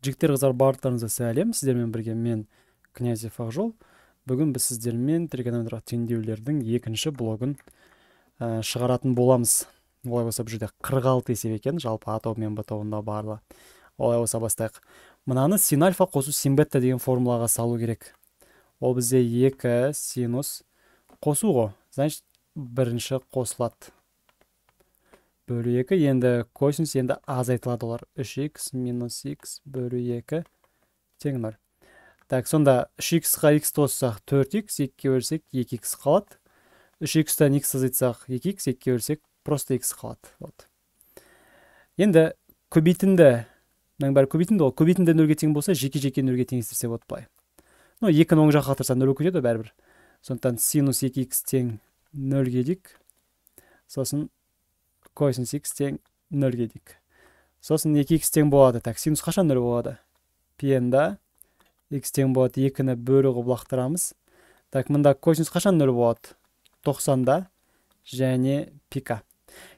жігіттер қыздар барлықтарыңызға сәлем сіздермен бірге мен князев ақжол бүгін біз сіздермен тригонометриялық теңдеулердің екінші блогын шығаратын боламыз олай болса бұл жерде қырық алты есеп екен жалпы а тобы мен б тобында барлығы олай болса бастайық мынаны син альфа қосу син бетта деген формулаға салу керек ол бізде екі синус қосу ғой значит бірінші қосылады бөлу 2 енді косинус енді азайтылады олар 3 x минус х бөлу 2 тең 0 так сонда 3 x қа x қоссақ 4 x 2-ге бөлсек 2 x қалады 3 x тан x азайтсақ 2 x 2-ге бөлсек просто x қалады вот енді көбейтінді мынаның бәрі көбейтінді ғой көбейтінді нөлге тең болса жеке жеке нөлге теңестірсе болады былай ну екіні оң жаққа қатырса нөл көтеді ғой бәрібір сондықтан синус екі икс тең нөлге дейік сосын косинус x тең нөлге дейік сосын екі х тең болады так синус қашан нөл болады да х тең болады екіні бөлу қылып лақтырамыз так мында косинус қашан нөл болады да және пика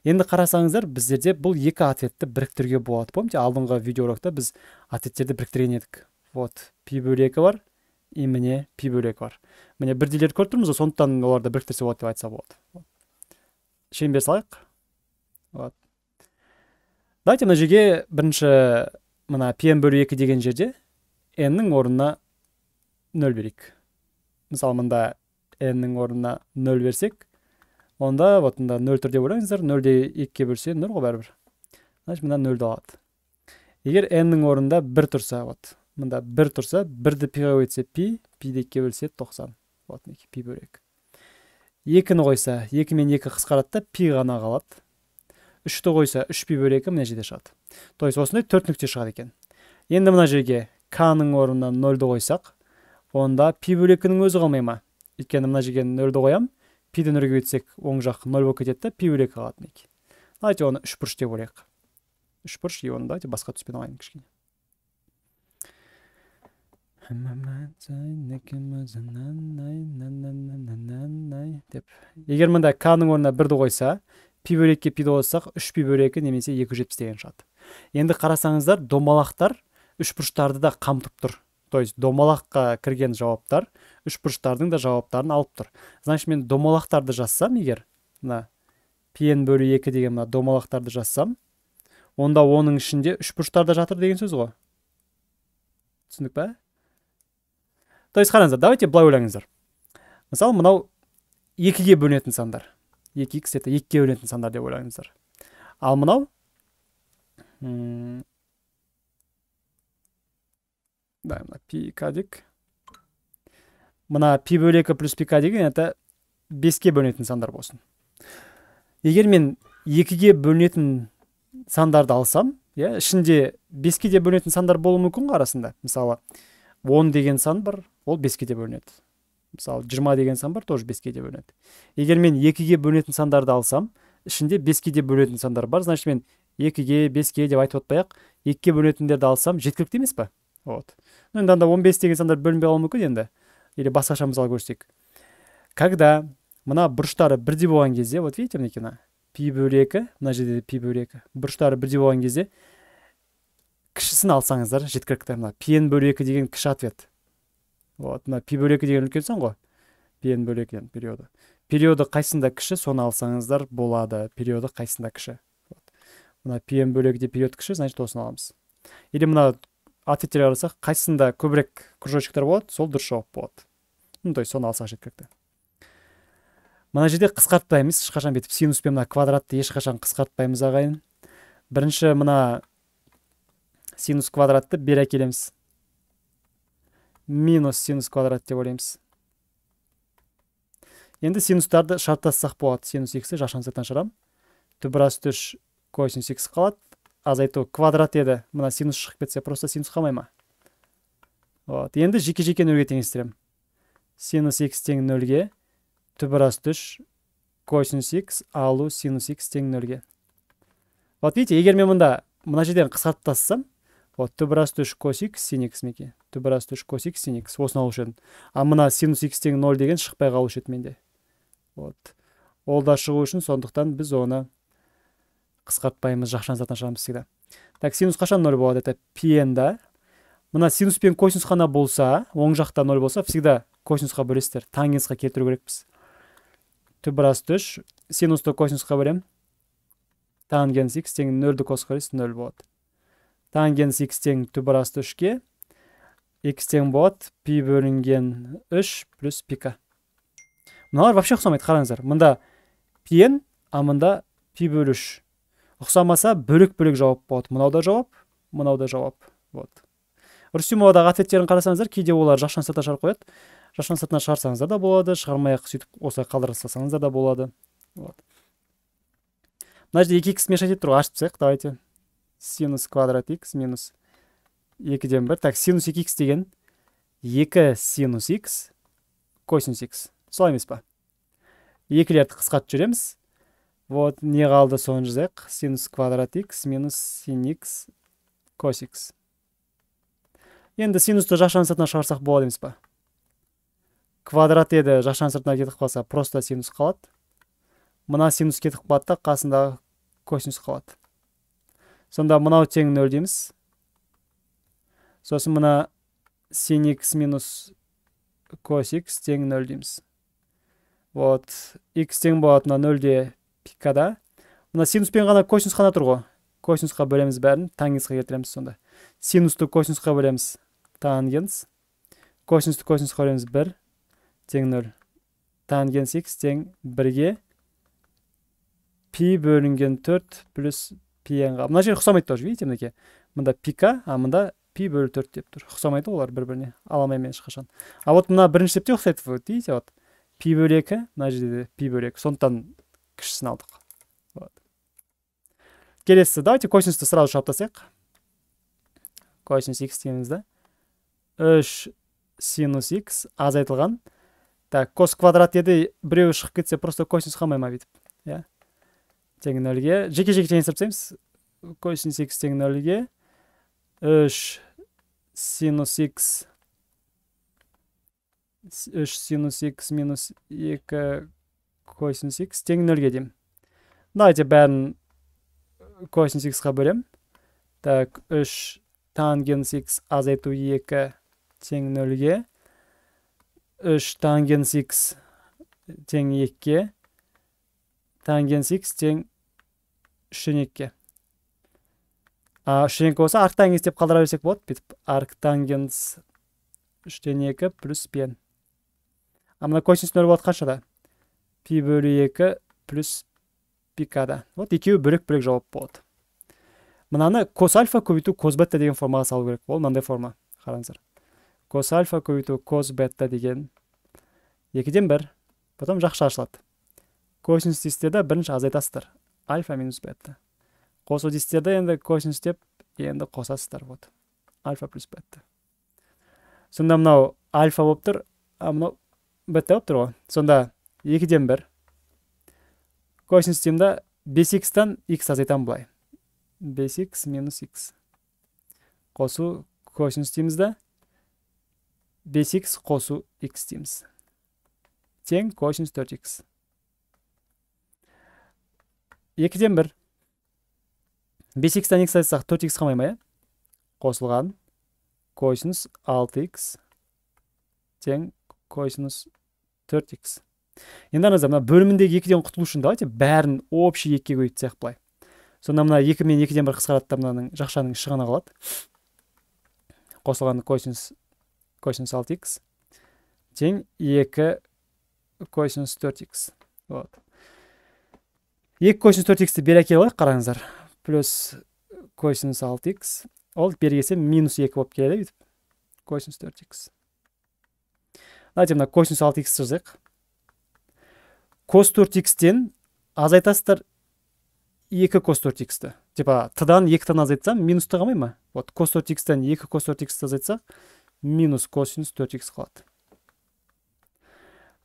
енді қарасаңыздар біздерде бұл екі ответті біріктіруге болады помните алдыңғы видеоурокта біз ответтерді біріктірген едік вот пи бөлі екі бар и міне пи бөлі екі бар міне бірдейлерді көріп тұрмыз ғой сондықтан оларды біріктірсе болады деп айтса болады шеңбер салайық болады давайте мына жерге бірінші мына пм бөлу екі деген жерде n орнына нөл берейік мысалы мында n орнына нөл берсек онда вот мында нөл тұр деп ойлаңыздар нөлде екіге бөлсе нөл ғой бәрібір значит мына нөлді алады егер n орнында бір тұрса вот мында бір тұрса бірді пиға көбейтсе пи пиді екіге бөлсе тоқсан вот мінекей пи бөлек екіні қойса екі мен екі қысқарады да пи ғана қалады үшті қойса үш пи бөлі екі мына жерде шығады то есть осындай төрт нүкте шығады екен енді мына жерге к ның орнына нөлді қойсақ онда пи бөлі екінің өзі қалмай ма өйткені мына жерге нөлді қоямын пиді нөлге өтсек оң жақ нөл болып кетеді да пи бөлі екі қалады мінекей давайте оны үш бұрыш деп ойлайық үш бұрыш и оны давайте басқа түспен алайын кішкене деп егер мында к ның орнына бірді қойса пи бөлекке пиді қоссақ үш пи екі немесе екі жүз жетпіс деген шығады енді қарасаңыздар домалақтар үшбұрыштарды да қамтып тұр то есть домалаққа кірген жауаптар үшбұрыштардың да жауаптарын алып тұр значит мен домалақтарды жазсам егер мына пн бөлу екі деген мына домалақтарды жазсам онда оның ішінде үшбұрыштар да жатыр деген сөз ғой түсіндік па то есть қараңыздар давайте былай ойлаңыздар мысалы мынау екіге бөлінетін сандар екі икс это екіге бөлінетін сандар деп ойлаңыздар ал мынау да мына пик дек мына пи бөл екі плюс к деген это беске бөлінетін сандар болсын егер мен екіге бөлінетін сандарды алсам иә ішінде беске де бөлінетін сандар болуы мүмкін ғой арасында мысалы он деген сан бар ол беске де бөлінеді мысалы жиырма деген сан бар тоже беске де бөлінеді егер мен екіге бөлінетін сандарды алсам ішінде беске де бөлінетін сандар бар значит мен екіге беске деп айтып отпай ақ екіге бөлінетіндерді алсам жеткілікті емес па вот ну енді анда он бес деген сандар бөлінбей қалуы мүмкін енді или басқаша мысал көрсек когда мына бұрыштары бірдей болған кезде вот видите мінекей пи бөлі екі мына жерде де пи бөлі екі бұрыштары бірдей болған кезде кішісін алсаңыздар жеткілікті мына пн бөлі екі деген кіші ответ вот мына пи бөлек деген үлкен сан ғой пен бөлек периоды периоды қайсында кіші соны алсаңыздар болады периоды қайсында кіші вот. мына пн бөлегіде период кіші значит осыны аламыз или мына ответтерге қарасақ қайсысында көбірек кружочектар болады сол дұрыс жауап болады ну то есть соны алсақ жеткілікті мына жерде қысқартпаймыз ешқашан бүйтіп синус пен мына квадратты ешқашан қысқартпаймыз ағайын бірінші мына синус квадратты бері әкелеміз минус синус квадрат деп ойлаймыз енді синустарды шарттассақ болады синус х-ті жашан шығарамын түбір асты үш косинус х қалады азайту квадрат еді мына синус шығып кетсе просто синус қалмай ма вот енді жеке жеке нөлге теңестіремін синус х тең нөлге түбір асты үш косинус х алу синус х тең нөлге вот видите егер мен мында мына жерден қысқартып тастасам вот t брас асты үш кос x син x мінекей t брас асты үш кос x син x осыны алушы едім ал мына синус x тең нөл деген шықпай қалушы еді менде вот ол да шығу үшін сондықтан біз оны қысқартпаймыз жақшаны затына шығарамыз всегда так синус қашан нөл болады это пн да мына синус пен косинус қана болса оң жақта нөл болса всегда косинусқа бөлесіздер тангенсқа келтіру керекпіз т бір асты үш синусты косинусқа бөлемін тангенс х тең нөлді косқа бөлесіз нөл болады тангенс x тең түбір асты үшке x тең болады пи бөлінген үш плюс пика мыналар вообще ұқсамайды қараңыздар мында пиен а мында пи бөлі үш ұқсамаса бөлек бөлек жауап болады мынау да жауап мынау да жауап вот рүстемовадағы ответтерін қарасаңыздар кейде олар жақшаның сыртына шығарып қояды жақшаның сыртына шығарсаңыздар да болады шығармай ақ сөйтіп осылай қалдырып тастасаңыздар да болады вот мына жерде екі икс мешать етіп тұр ғой ашып тастайық давайте синус квадрат x минус 2-ден бір так синус 2x деген 2 синус x, косинус x. солай емес па екілерді қысқартып жүреміз. вот не қалды соны жазайық синус квадрат x минус син x, кос x. енді синусты жақшан сұртына шығарсақ болады емес па квадрат еді жақшан сұртына кетіп қалса просто синус қалады мына синус кетіп қалады да қасындағы косинус қалады сонда мынау тең нөл дейміз сосын мына син x минус кос x тең нөл дейміз вот x тең болады мына нөлде пикада мына синуспен ғана косинус қана тұр ғой косинусқа бөлеміз бәрін тангенсқа келтіреміз сонда синусты косинусқа бөлеміз тангенс косинусты косинусқа бөлеміз бір тең нөл тангенс x тең бірге пи бөлінген 4 плюс пиэнға мына жер ұқсамайды тоже видите мінекей мында пика а мында пи бөлі төрт деп тұр ұқсамайды олар бір біріне ала алмаймын ешқашан а вот мына бірінші ретте ұқсайды вот видите вот пи бөлі екі мына жерде де пи бөлі екі сондықтан кішісін алдық вот келесі давайте косинусты сразу шығарып тастайық косинус х дейміз да үш синус х азайтылған так кос квадрат еді біреуі шығып кетсе просто косинус қалмай ма бүйтіп иә тең нөлге жеке жеке теңестіріп тастаймыз косинус екс тең нөлге үш синус екс үш синус екс минус екі косинус екс тең нөлге деймін давайте бәрін косинус x-қа бөлемін так үш тангенс x азайту екі тең нөлге үш тангенс x тең екіге тангенс x тең шенекке а шенек болса арктангенс деп қалдыра берсек болады бүйтіп арктангенс үштен екі плюс пен а мына косинус нөл болады қаншада пи бөлі екі плюс пикада вот екеуі бөлек бөлек жауап болады мынаны кос альфа көбейту кос бетта деген формаға салу керек ол мынандай форма қараңыздар кос альфа көбейту кос бетта деген екіден бір потом жақша ашылады косинус дейсіздер да бірінші азайтасыздар альфа минус бета қосу дестерді енді косинус деп енді қосасыздар вот альфа плюс бетта сонда мынау альфа болып тұр а мынау бетта болып тұр ғой сонда екіден бір косинус деймін да бес икстан икс азайтамын былай бес икс минус икс қосу косинус дейміз да бес икс қосу икс дейміз тең косинус төрт икс екіден бір бес икстен х айтсақ төрт икс қалмай ма иә қосылған косинус алты икс тең косинус төрт икс енді қараңыздар мына бөліміндегі екіден құтылу үшін давайте бәрін общий екіге көбейтіп тастайық былай сонда мына екі мен екіден бір қысқарады да мынаның жақшаның іші ғана қалады қосылған косинус косинус алты икс тең екі косинус төрт икс вот екі косинус төрт иксті бері әкеле алайық қараңыздар плюс косинус алты икс ол бері келсе минус екі болып келеді бүйтіп косинус төрт икс давайте мына косинус алты иксті жазайық кос төрт икстен азайтасыздар екі кос төрт иксті типа тдан екі тан азайтсам минус қалмай ма вот кос төрт икстен екі кос төрт иксті азайтсақ минус косинус төрт икс қалады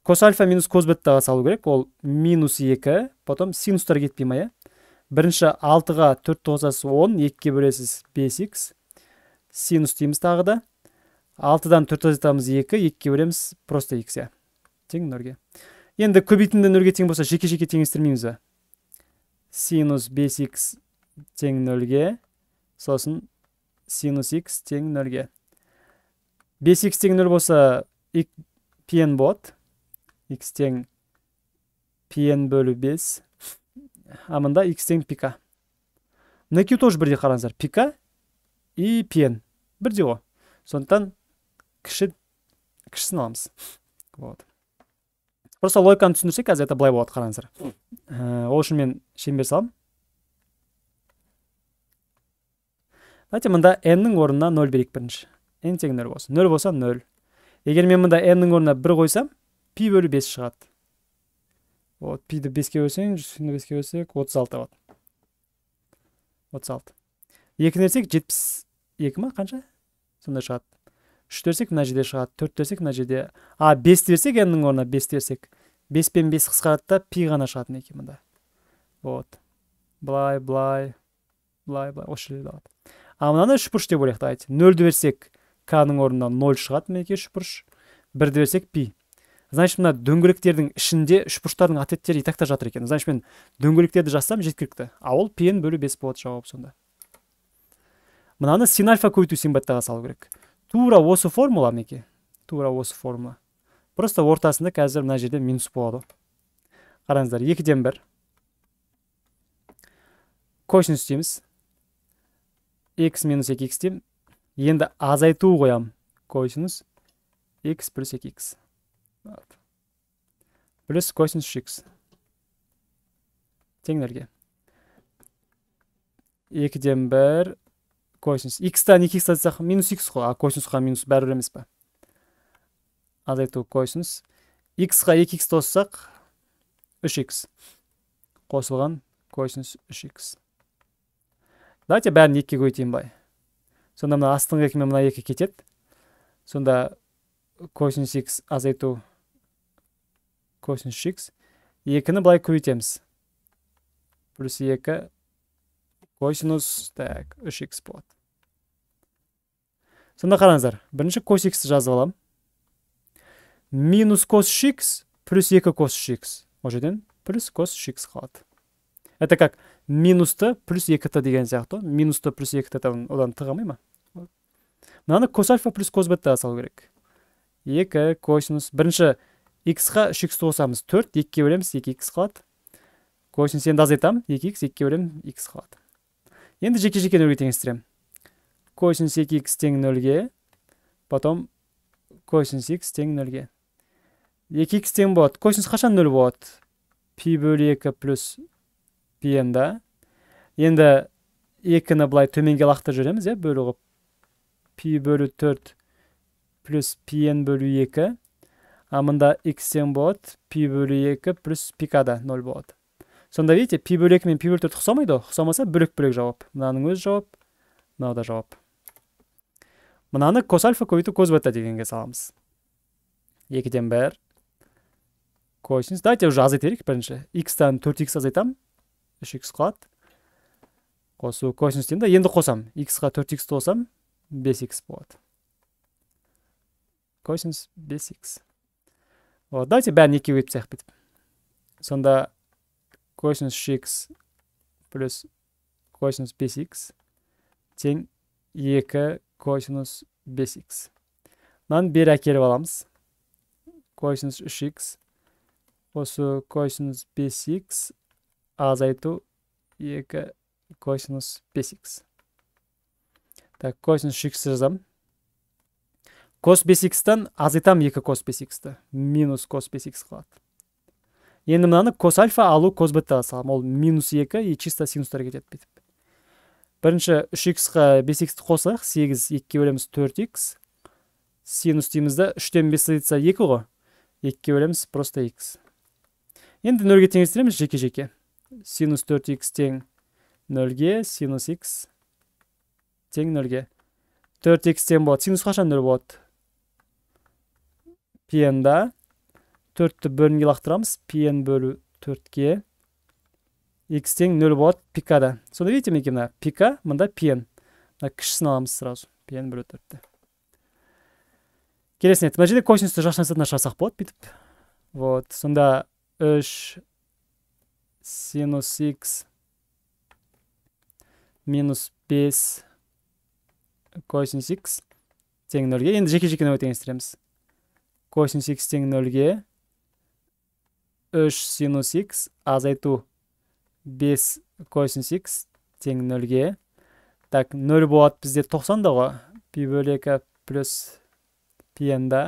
кос альфа минус кос беттаға салу керек ол минус екі потом синустар кетпей ма иә бірінші алтыға төртті қосасыз он екіге бөлесіз бес икс синус дейміз тағы да алтыдан төрт азайтамыз екі екіге бөлеміз просто икс иә тең нөлге енді көбейтінді нөлге тең болса жеке жеке теңестірмейміз ба синус бес икс тең нөлге сосын синус икс тең нөлге бес икс тең нөл болса пн болады x тең пн бөлі 5 а мында x тең пика мына екеуі тоже бірдей қараңыздар пика и пен бірдей ғой сондықтан кіші кішісін аламыз вот просто логиканы түсіндірсек қазір это былай болады қараңыздар э, ол үшін мен шеңбер саламын давайте мында n-нің орнына 0 берейік бірінші n тең нөл болсын нөл болса нөл егер мен мында n-нің орнына бір қойсам пи бөлі бес шығады вот пиді беске бөлсең жүз беске бөлсек отыз алты болады отыз алты екі берсек жетпіс екі ма қанша сондай шығады үш берсек мына жерде шығады төрт берсек мына жерде а бес берсек мның орнына бес берсек бес пен бес қысқарады да пи ғана шығады мінекей мында вот былай былай былай былай осы жерде қалады а мынаны үшбұрыш деп ойлайық давайте нөлді берсек к-ның орнына ноль шығады мінекей үшбұрыш бірді берсек пи значит мына дөңгелектердің ішінде үшбұрыштардың ответтері и так та жатыр екен значит мен дөңгелектерді жазсам жеткілікті а ол пен бөлу бес болады жауап сонда мынаны син альфа көбейту симбаттаға салу керек тура осы формула мінекей тура осы формула просто ортасында қазір мына жерде минус болады қараңыздар екіден бір косинус дейміз x минус екі x деймін енді азайту қоямын косинус x плюс екі x Вот. Плюс косинус x. Теңдерге. 2-ден 1 косинус. X-тан 2 x айтсақ, минус x қой. А қа минус бәрібір емес па? Азайту косинус. X-қа 2x тоссақ, 3x. Қосылған косинус 3x. Давайте бәрін 2-ге көйтейін бай. Сонда мына астыңғы екіме мен мына 2 кетеді. Сонда косинус x азайту косинус x екіні былай көбейтеміз плюс екі косинус так үш икс болады сонда қараңыздар бірінші кос иксті жазып аламын минус кос үш икс плюс екі кос үш икс ол жерден плюс кос үш икс қалады это как минусты плюс екі т деген сияқты ғой минусты плюс екі т одан т қалмай ма мынаны кос альфа плюс кос бетта салу керек екі косинус бірінші x-қа 3x қосамыз 4 2-ке бөлеміз 2x қалады косинус енді азайтам 2x 2-ке бөлемін x қалады енді жеке жеке нөлге теңестіремін косинус 2x тең нөлге потом косинус x тең нөлге 2x тең болады косинус қашан нөл болады пи бөлі екі да енді екіні былай төменге лақты жібереміз иә бөлу қылып пи бөлі төрт а мында x тең болады пи бөлі екі плюс пикада нөл болады сонда видите пи бөлі екі мен пи бөлі төрт ұқсамайды ғой ұқсамаса бөлек бөлек жауап мынаның өзі жауап мынау да жауап мынаны кос альфа көбейту кос бета дегенге саламыз екіден бір косинус давайте уже азайта берейік бірінші икстан төрт икс азайтамын үш икс қалады қосу косинус деймін да енді қосамын иксқа төрт иксті қосамын бес икс болады косинус бес икс вот давайте бәрін екіге бөліп тастайық бүйтіп сонда косинус үш x плюс косинус бес x тең екі косинус бес x мынаны бері әкеліп аламыз косинус үш x осы косинус бес x азайту екі косинус бес x так косинус үш x жазамын коспес икстан азайтамын екі коспес иксті минус коспес икс қалады. енді мынаны кос альфа алу кос бетаға саламын ол минус екі и чисто синустар кетеді бүйтіп бірінші үш иксқа бес иксті қоссақ сегіз екіге бөлеміз төрт икс синус дейміз да үштен бес 2 екі ғой екіге бөлеміз просто икс енді нөлге теңестіреміз жеке жеке синус 4 x тең нөлге синус икс тең нөлге 4 x тең болады синус қашан нөл болады да төртті бөлімге лақтырамыз пн бөлу төртке x тең нөл болады пикада сонда видите мінекей мына пика мында пн мына кішісін аламыз сразу пн бөлу төртті нет мына жерде косинусты жасырмасатына шығарсақ болады бүйтіп вот сонда үш синус икс минус бес косинус икс тең нөлге енді жеке жеке теңестіреміз косинус х тең нөлге үш синус х азайту бес косинус х тең нөлге так нөл болады бізде 90 да ғой пи бөлі екі плюс пи да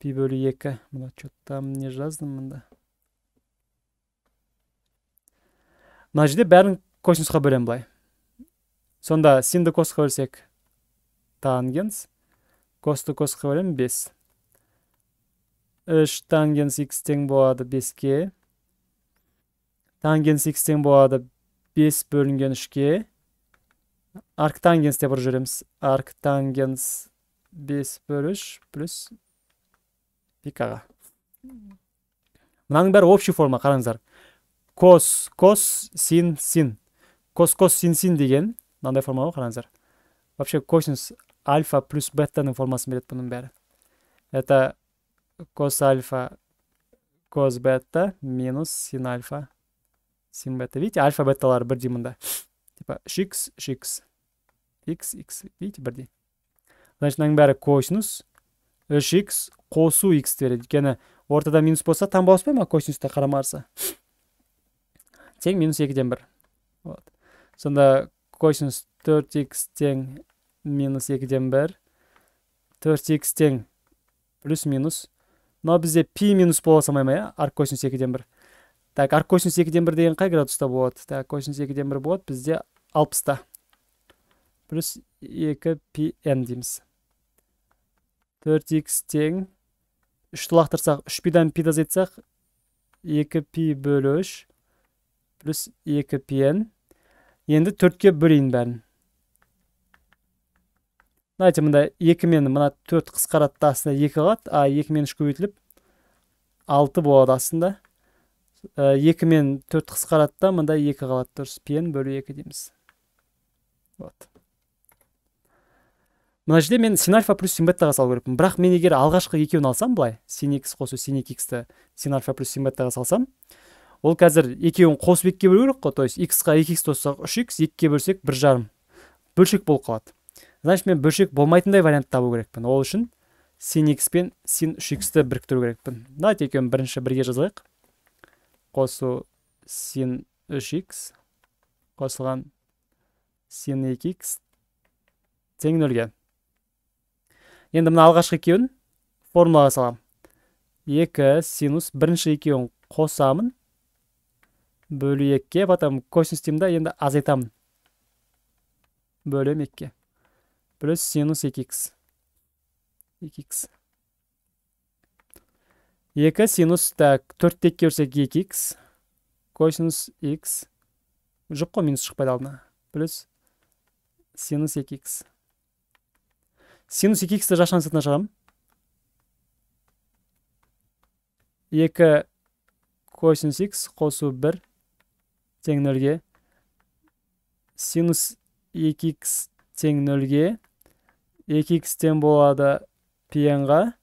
пи бөлі екі мына че там не жаздым мында мына жерде бәрін косинусқа бөлемін былай сонда синді косқа бөлсек тангенс косты косқа бөлемін бес үш э, тангенс x тең болады 5-ке тангенс x тең болады 5 бөлінген үшке ке арктангенс деп ұрып жібереміз арктангенс 5 бөл үш плюс пикаға мынаның бәрі общий форма қараңыздар кос кос син син кос кос син син деген мынандай форма ғой қараңыздар вообще косинус альфа плюс беттаның формасын береді бұның бәрі это cos альфа cos бета минус син альфа син бета. Видите, альфа беталар бірдей мұнда. Типа, x, x, x, x, видите, бірдей. Значит, нәң бәрі косинус, 3x э, қосу x береді. Кені ортада минус болса, там бауыспай ма косинус косинуста қарамарса? Тен минус 2-ден бір. Сонда косинус 4x тен минус 2-ден бір. 4x тен плюс минус 1 мынау бізде пи минус бола салмай ма иә аркосинус екіден бір так аркосинус екіден бір деген қай градуста болады так косинус екіден бір болады бізде алпыста плюс екі пи н дейміз төрт икс тең үшті лақтырсақ үш пидан пиді азайтсақ екі пи бөлі үш плюс екі пи н енді төртке бөлейін бәрін давайте мында екі мен мына төрт қысқарады да астында екі қалады а екі мен үш көбейтіліп алты болады астында э, екі мен төрт қысқарады да мында екі қалады дұрыс пен бөлу екі дейміз вот мына жерде мен син альфа плюс син беттаға салу керекпін бірақ мен егер алғашқы екеуін алсам былай син икс қосу син екі иксті син альфа плюс син беттаға салсам ол қазір екеуін қосып екіге бөлу керек қой то есть иксқа екі икс қоссақ үш икс екіге бөлсек бір жарым бөлшек болып қалады значит мен бөлшек болмайтындай вариант табу керекпін ол үшін син х пен син үш ті біріктіру керекпін давайте екеуін бірінші бірге жазайық қосу син үш икс қосылған син екі икс тең нөлге енді мына алғашқы екеуін формулаға саламын екі синус бірінші екеуін қосамын бөлу екіге потом косинус деймін да енді азайтамын бөлем екіге плюс синус 2х. 2х. 2 синус так 4 көрсек 2х косинус x жоқ минус шықпайды алдына плюс синус 2х синус 2х-ті жашан сыртына шығарамын 2 косинус x қосу 1 тең нөлге синус 2х тең 0-ге. 2 x тен болады пнға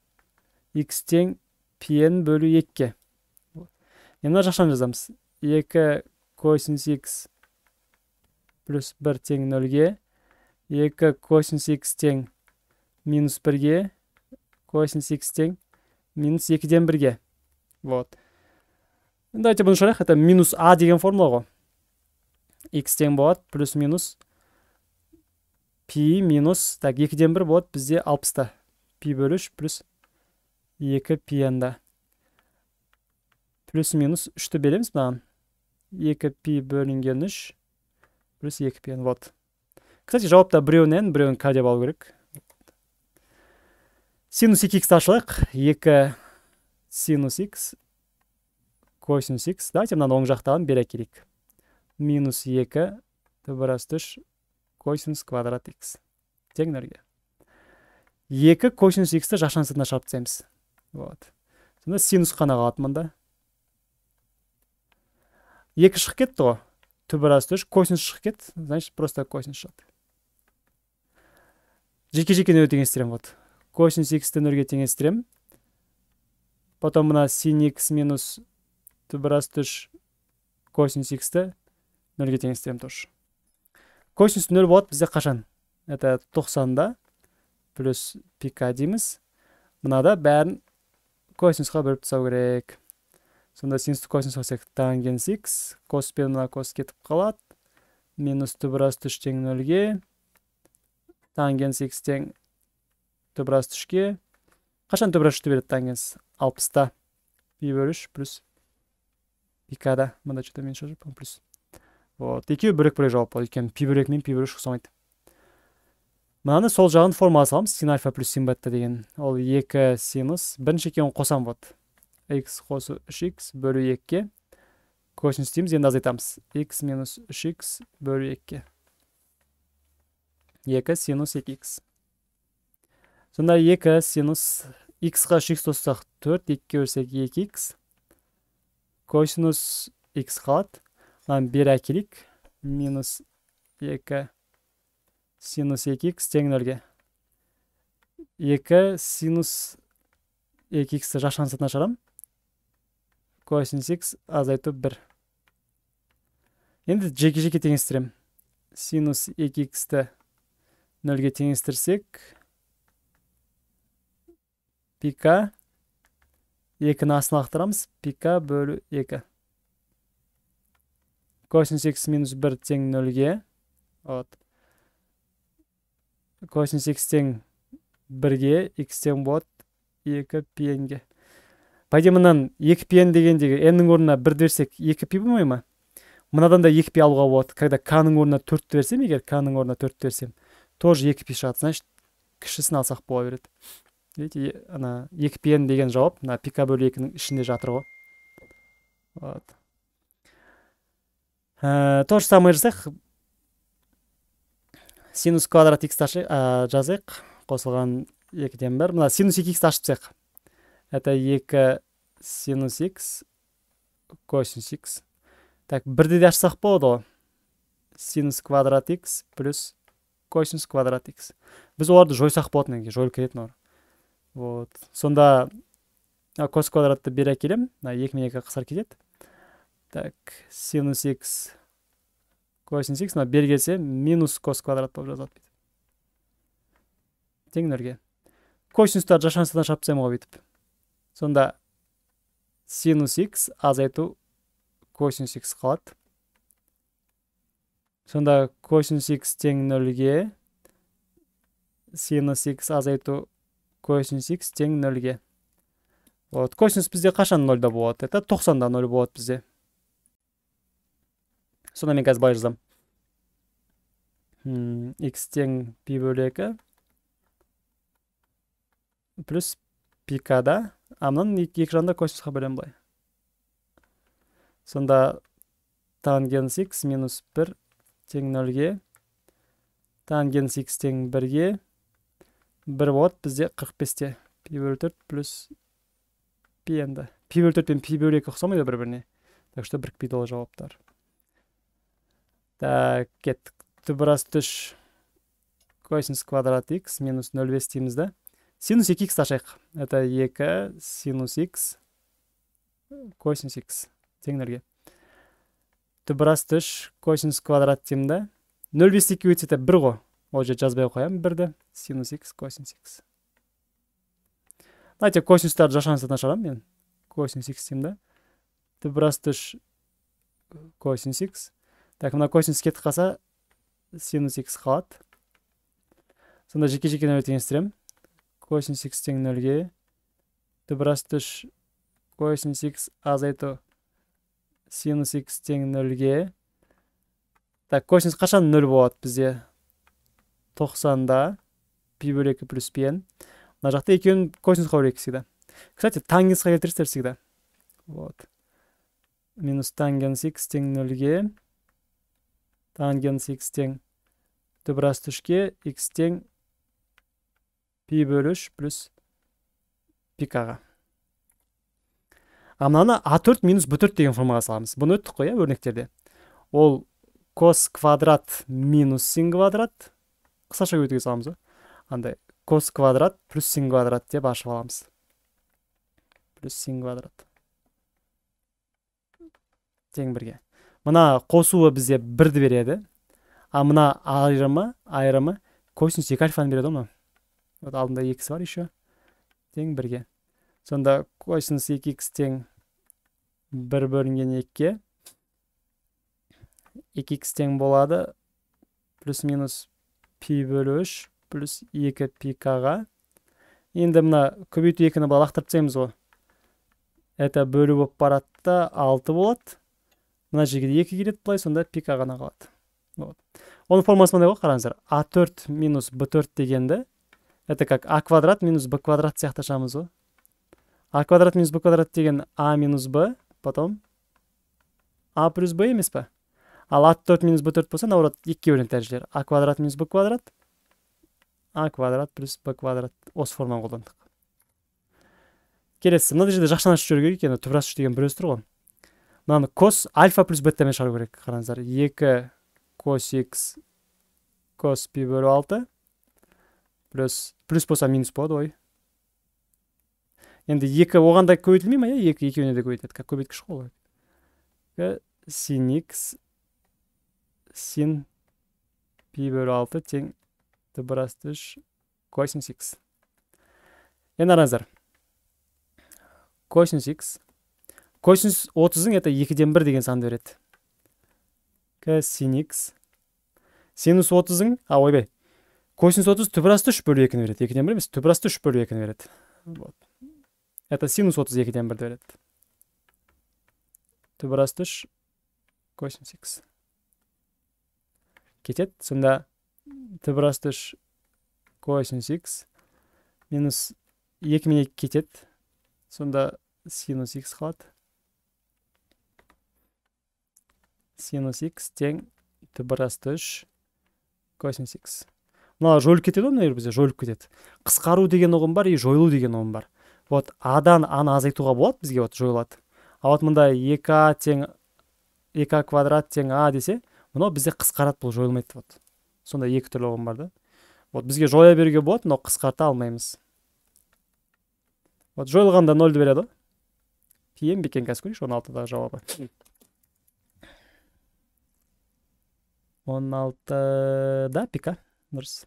x тең пиен бөлу 2 енді жақтан жазамыз 2 косинус x плюс 1 тең 0-ге 2 косинус x тең минус 1-ге косинус x тең минус 2-ден 1-ге вот давайте бұны шығарайық это минус а деген формула ғой x тең болады плюс минус пи минус так екіден бір болады бізде алпыста пи бөлі үш плюс екі нда плюс минус үшті береміз мынаған екі пи бөлінген үш плюс екі пиен вот кстати жауапта біреуін н біреуін к деп алу керек синус екі иксті ашайық екі синус икс косинус икс давайте мынаны оң жақтағын бере әкелейік минус екі бір асты үш косинус квадрат x тең нөлге екі косинус иксті жақшаның сыртына шығарып тастаймыз вот сонда синус қана қалады мында екі шығып кетті ғой түбі рас үш косинус шығып кетті значит просто косинус шығады жеке жеке нөлге теңестіремін вот косинус иксті нөлге теңестіремін потом мына син x минус түбі рас үш косинус иксті нөлге теңестіремін тоже косинус нөл болады бізде қашан это тоқсанда плюс пика дейміз мынада бәрін косинусқа бөліп тастау керек сонда синус косинус болсек тангенс икс кос пен мына кос кетіп қалады минус асты үш тең нөлге тангенс икс тең асты үшке қашан түбірас үшті береді тангенс алпыста пи бөлі үш плюс пикада мында че то мен жоқ плюс вот екеуі бөлек бөлек жауап болады өйткені пи бір екі мен пи бір үш ұқсамайды мынаны сол жағын формула саламыз син альфа плюс син бетта деген ол екі синус бірінші екеуін қосамын болады x қосу үш x бөлу екіге косинус дейміз енді азайтамыз x минус үш x бөлу екіге екі синус екі икс сонда екі синус x қа үш икс қоссақ төрт екіге бөлсек екі икс косинус икс қалады мынаны бері әкелейік минус екі синус екі икс тең нөлге екі синус екі иксті жақшаның сыртына шығарамын косинус икс азайту бір енді жеке жеке теңестіремін синус екі иксті нөлге теңестірсек пика екіні астына лақтырамыз пика бөлу екі косинус x минус бір тең нөлге вот косинус x тең бірге x тең болады екі пиенге по идее мынан екі пиен дегендегі ннің орнына бірді берсек екі пи болмай ма мынадан да екі пи алуға болады когда к-ның орнына төртті берсем егер к-ның орнына төртті берсем тоже екі пи шығады значит кішісін алсақ бола береді видите ана екі пиен деген жауап мына пика бөлу бөлі екінің ішінде жатыр ғой вот ә, то же самое жасайық синус квадрат х ә, жазайық қосылған екіден бір мына синус екі х ашып тастайық это екі синус х косинус х так бірді де ашсақ болады ғой синус квадрат х плюс косинус квадрат х біз оларды жойсақ болады негізі жойылып кететін олар вот сонда кос квадратты бере әкелемін мына екі мен екі қысқарып кетеді так синус x косинус x мына бері келсе минус кос квадрат болып жазылады бүйтіп тең нөлге косинустарды жашансадан шығарып тастаймын ғой бүйтіп сонда синус x азайту косинус x қалады сонда косинус x тең нөлге синус x азайту косинус x тең нөлге вот косинус бізде қашан нольда болады это тоқсанда ноль болады бізде мен қазір былай жазамын x тең пи бөлі екі плюс пикада а мынаның екі, ек жағында косинусқа бөлемін былай сонда тангенс x минус бір тең нөлге тангенс x тең бірге бір болады бізде қырық бесте пи бөлі төрт плюс пи енді пи бөлі төрт пен пи бөлі екі ұқсамайды бір біріне так что бірікпейді ол жауаптар Так, кеттік біраз түш косинус квадрат x минус 0,5 дейміз да синус екі x ашайық это 2 синус x косинус x тең нөлге біраз түш косинус квадрат деймін да нөл бес екі өтсе бір ғой ол жерде жазбай қоямын бірді синус x косинус x давайте косинустарды жасаңыздан шығарамын мен косинус x деймін да біраз түш косинус икс так мына косинус кетіп қалса синус x қалады сонда жеке жеке нөл теңестіремін косинус x тең нөлге дыбырасы үш косинус x азайту синус x тең нөлге так косинус қашан нөл болады бізде тоқсанда пи бөлі екі плюс пен мына жақта екеуін косинусқа бөлейік всегда кстати тангенсқа келтіресіздер всегда вот минус тангенс x тең нөлге тангенс x тең түбір үшке x тең пи бөлі үш плюс пикаға а мынаны а төрт минус б төрт деген формаға саламыз бұны өттік қой иә өрнектерде ол кос квадрат минус син квадрат қысқаша өтуге саламыз ғой андай кос квадрат плюс син квадрат деп ашып аламыз плюс син квадрат тең бірге мына қосуы бізде бірді береді ал мына айырымы айырымы косинус екі альфаны береді ғой мына вот алдында екісі бар еще тең бірге сонда косинус екі икс тең бір бөлінген екіге екі икс тең болады плюс минус пи бөлу үш плюс екі пи кға енді мына көбейту екіні былай лақтырып тастаймыз ғой это бөлу болып барады да алты болады мына жерге де екі келеді былай сонда пик а ғана қалады вот оның формуласы мынандай ғой қараңыздар а төрт минус б төрт дегенді это как а квадрат минус б квадрат сияқты ашамыз ғой а квадрат минус б квадрат деген а минус б потом а плюс б емес па ал а төрт минус б төрт болса наоборот екіге бөлінеді дәрежелер а квадрат минус б квадрат а квадрат плюс б квадрат осы форманы қолдандық келесі мына жерде жақшаны ашып жіберу керек енді түбір үш деген бір өзі тұр ғой мынаны кос альфа плюс беттамен шығару керек қараңыздар екі кос икс кос пи бөлу алты плюс плюс болса минус болады ғой енді екі оған да көбейтілмей ма иә екі екеуіне де көбейтеді көбейткіш қой ол син икс син пи бөлу алты тең т асты үш косинус икс енді қараңыздар косинус икс косинус отыздың это екіден бір деген санды береді син икс синус отыздың а ойбай косинус отыз түп асты үш бөлу екіні береді екіден бір емес түп асты үш бөлу екіні береді вот это синус отыз екіден бірді береді түп асты үш косинус икс кетеді сонда түп асты үш косинус икс минус екі мен екі кетеді сонда синус икс қалады синус x тең асты үш косинус x мыналар жойылып кетеді ғой мына жерде бізде жойылып кетеді қысқару деген ұғым бар и жойылу деген ұғым бар вот адан аны азайтуға болады бізге вот жойылады а вот мында екі а тең екі а квадрат тең а десе мынау бізде қысқарады бұл жойылмайды вот сондай екі түрлі ұғым бар да вот бізге жоя беруге болады но қысқарта алмаймыз вот жойылғанда нольді береді ғой пи ем бе қазір көрейікші он алтыдағы жауабы он да, пика дұрыс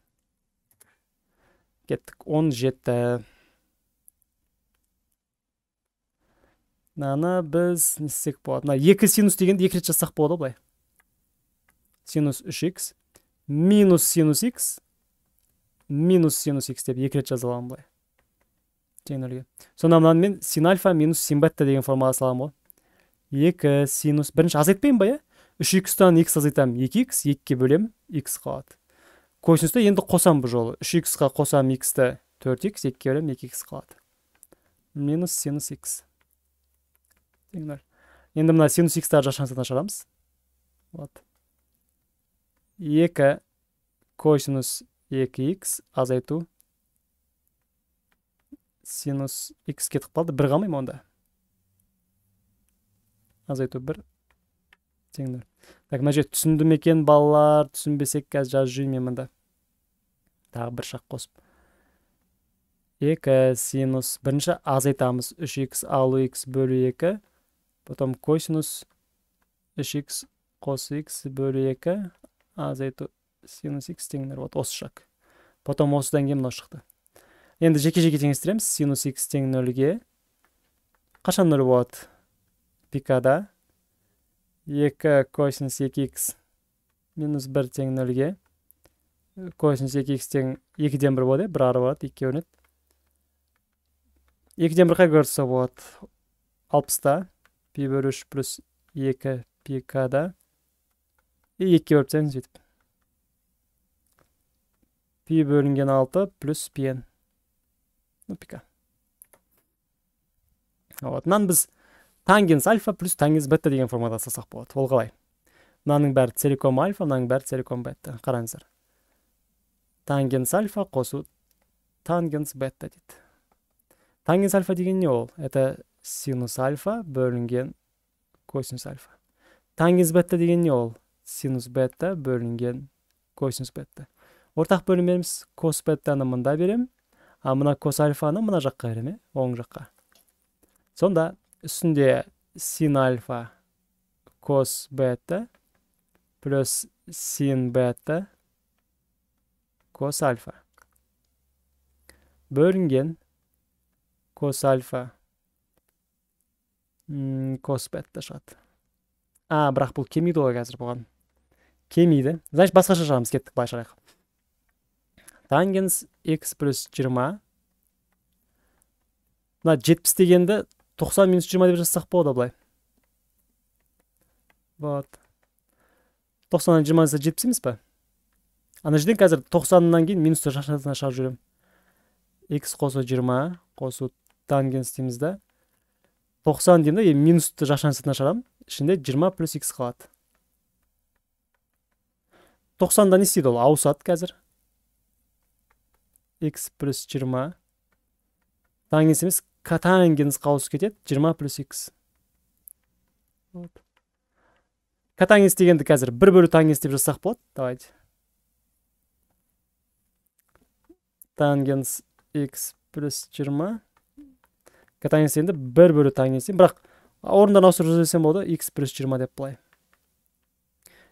кеттік он жеті мынаны біз не істесек болады мына екі синус дегенді екі рет жазсақ болады ғой былай синус үш икс минус синус икс минус синус икс деп екі рет жаза аламын былай тең нөлге сонда мынаны мен син альфа минус син бетта деген формаға саламын ғой екі синус бірінші азайтпаймын ба иә үш икстан икс азайтамын екі икс екіге бөлемін икс қалады косинусты енді қосамын бұл жолы үш иксқа қосамын иксті төрт икс екіге бөлемін екі икс қалады минус синус икс тең нөл енді мына синус икстарды жақ жақтан шығарамыз вот екі косинус екі икс азайту синус икс кетіп қалды бір қалмай ма онда азайту бір теңдер так мына жерде түсінді ме екен балалар түсінбесек қазір жазып жіберейін мен мында тағы бір шақ қосып екі синус бірінші азайтамыз үш икс алу икс бөлу екі потом косинус үш икс қос икс бөлу екі азайту синус икс теңдер вот осы шақ потом осыдан кейін мынау шықты енді жеке жеке теңестіреміз синус икс тең нөлге қашан нөл болады пикада 2 cos 2x минус 1 тен 0-ге. Косинус 2x тен 2-ден 1 болады, 1 ары болады, 2-ге 2-ден 1-ға көрсе болады. 60-та π/3 2πk-да и 2-ге өрсең жетіп. π бөлінген 6 плюс πn. Ну, пика. нан біз тангенс альфа плюс тангенс бетта деген формада салсақ болады ол қалай мынаның бәрі целиком альфа мынаның бәрі целиком бетта қараңыздар тангенс альфа қосу тангенс бетта дейді тангенс альфа деген не ол это синус альфа бөлінген косинус альфа тангенс бетта деген не ол синус бетта бөлінген косинус бетта ортақ бөлімдеріміз кос беттаны мында беремін а мына кос альфаны мына жаққа беремін оң жаққа сонда үстінде син альфа кос бета плюс син бета кос альфа бөлінген кос альфа кос бета шығады а бірақ бұл келмейді ғой қазір бұған келмейді значит басқаша шығамыз кеттік былай шығайық тангенс x плюс жиырма мына жетпіс дегенді тоқсан минус жиырма деп жазсақ болады былай вот тоқсаннан жиырма десе жетпіс емес па ана жерден қазір тоқсаннан кейін минусты шашасына шығарып жіберемін х қосу жиырма қосу тангенс дейміз да тоқсан деймін да минусты минусты сыртына шығарамын ішінде жиырма плюс х қалады тоқсанда не істейді ол ауысады қазір х плюс жиырма тангенс емес катангенс қалысып кетеді жиырма плюс вот катангенс дегенді қазір бір бөлу тангенс деп жазсақ болады давайте тангенс x плюс жиырма катангенс дегенді бір бөлу тангенс бірақ орындарын ауыстырып берсем болады x плюс жиырма деп былай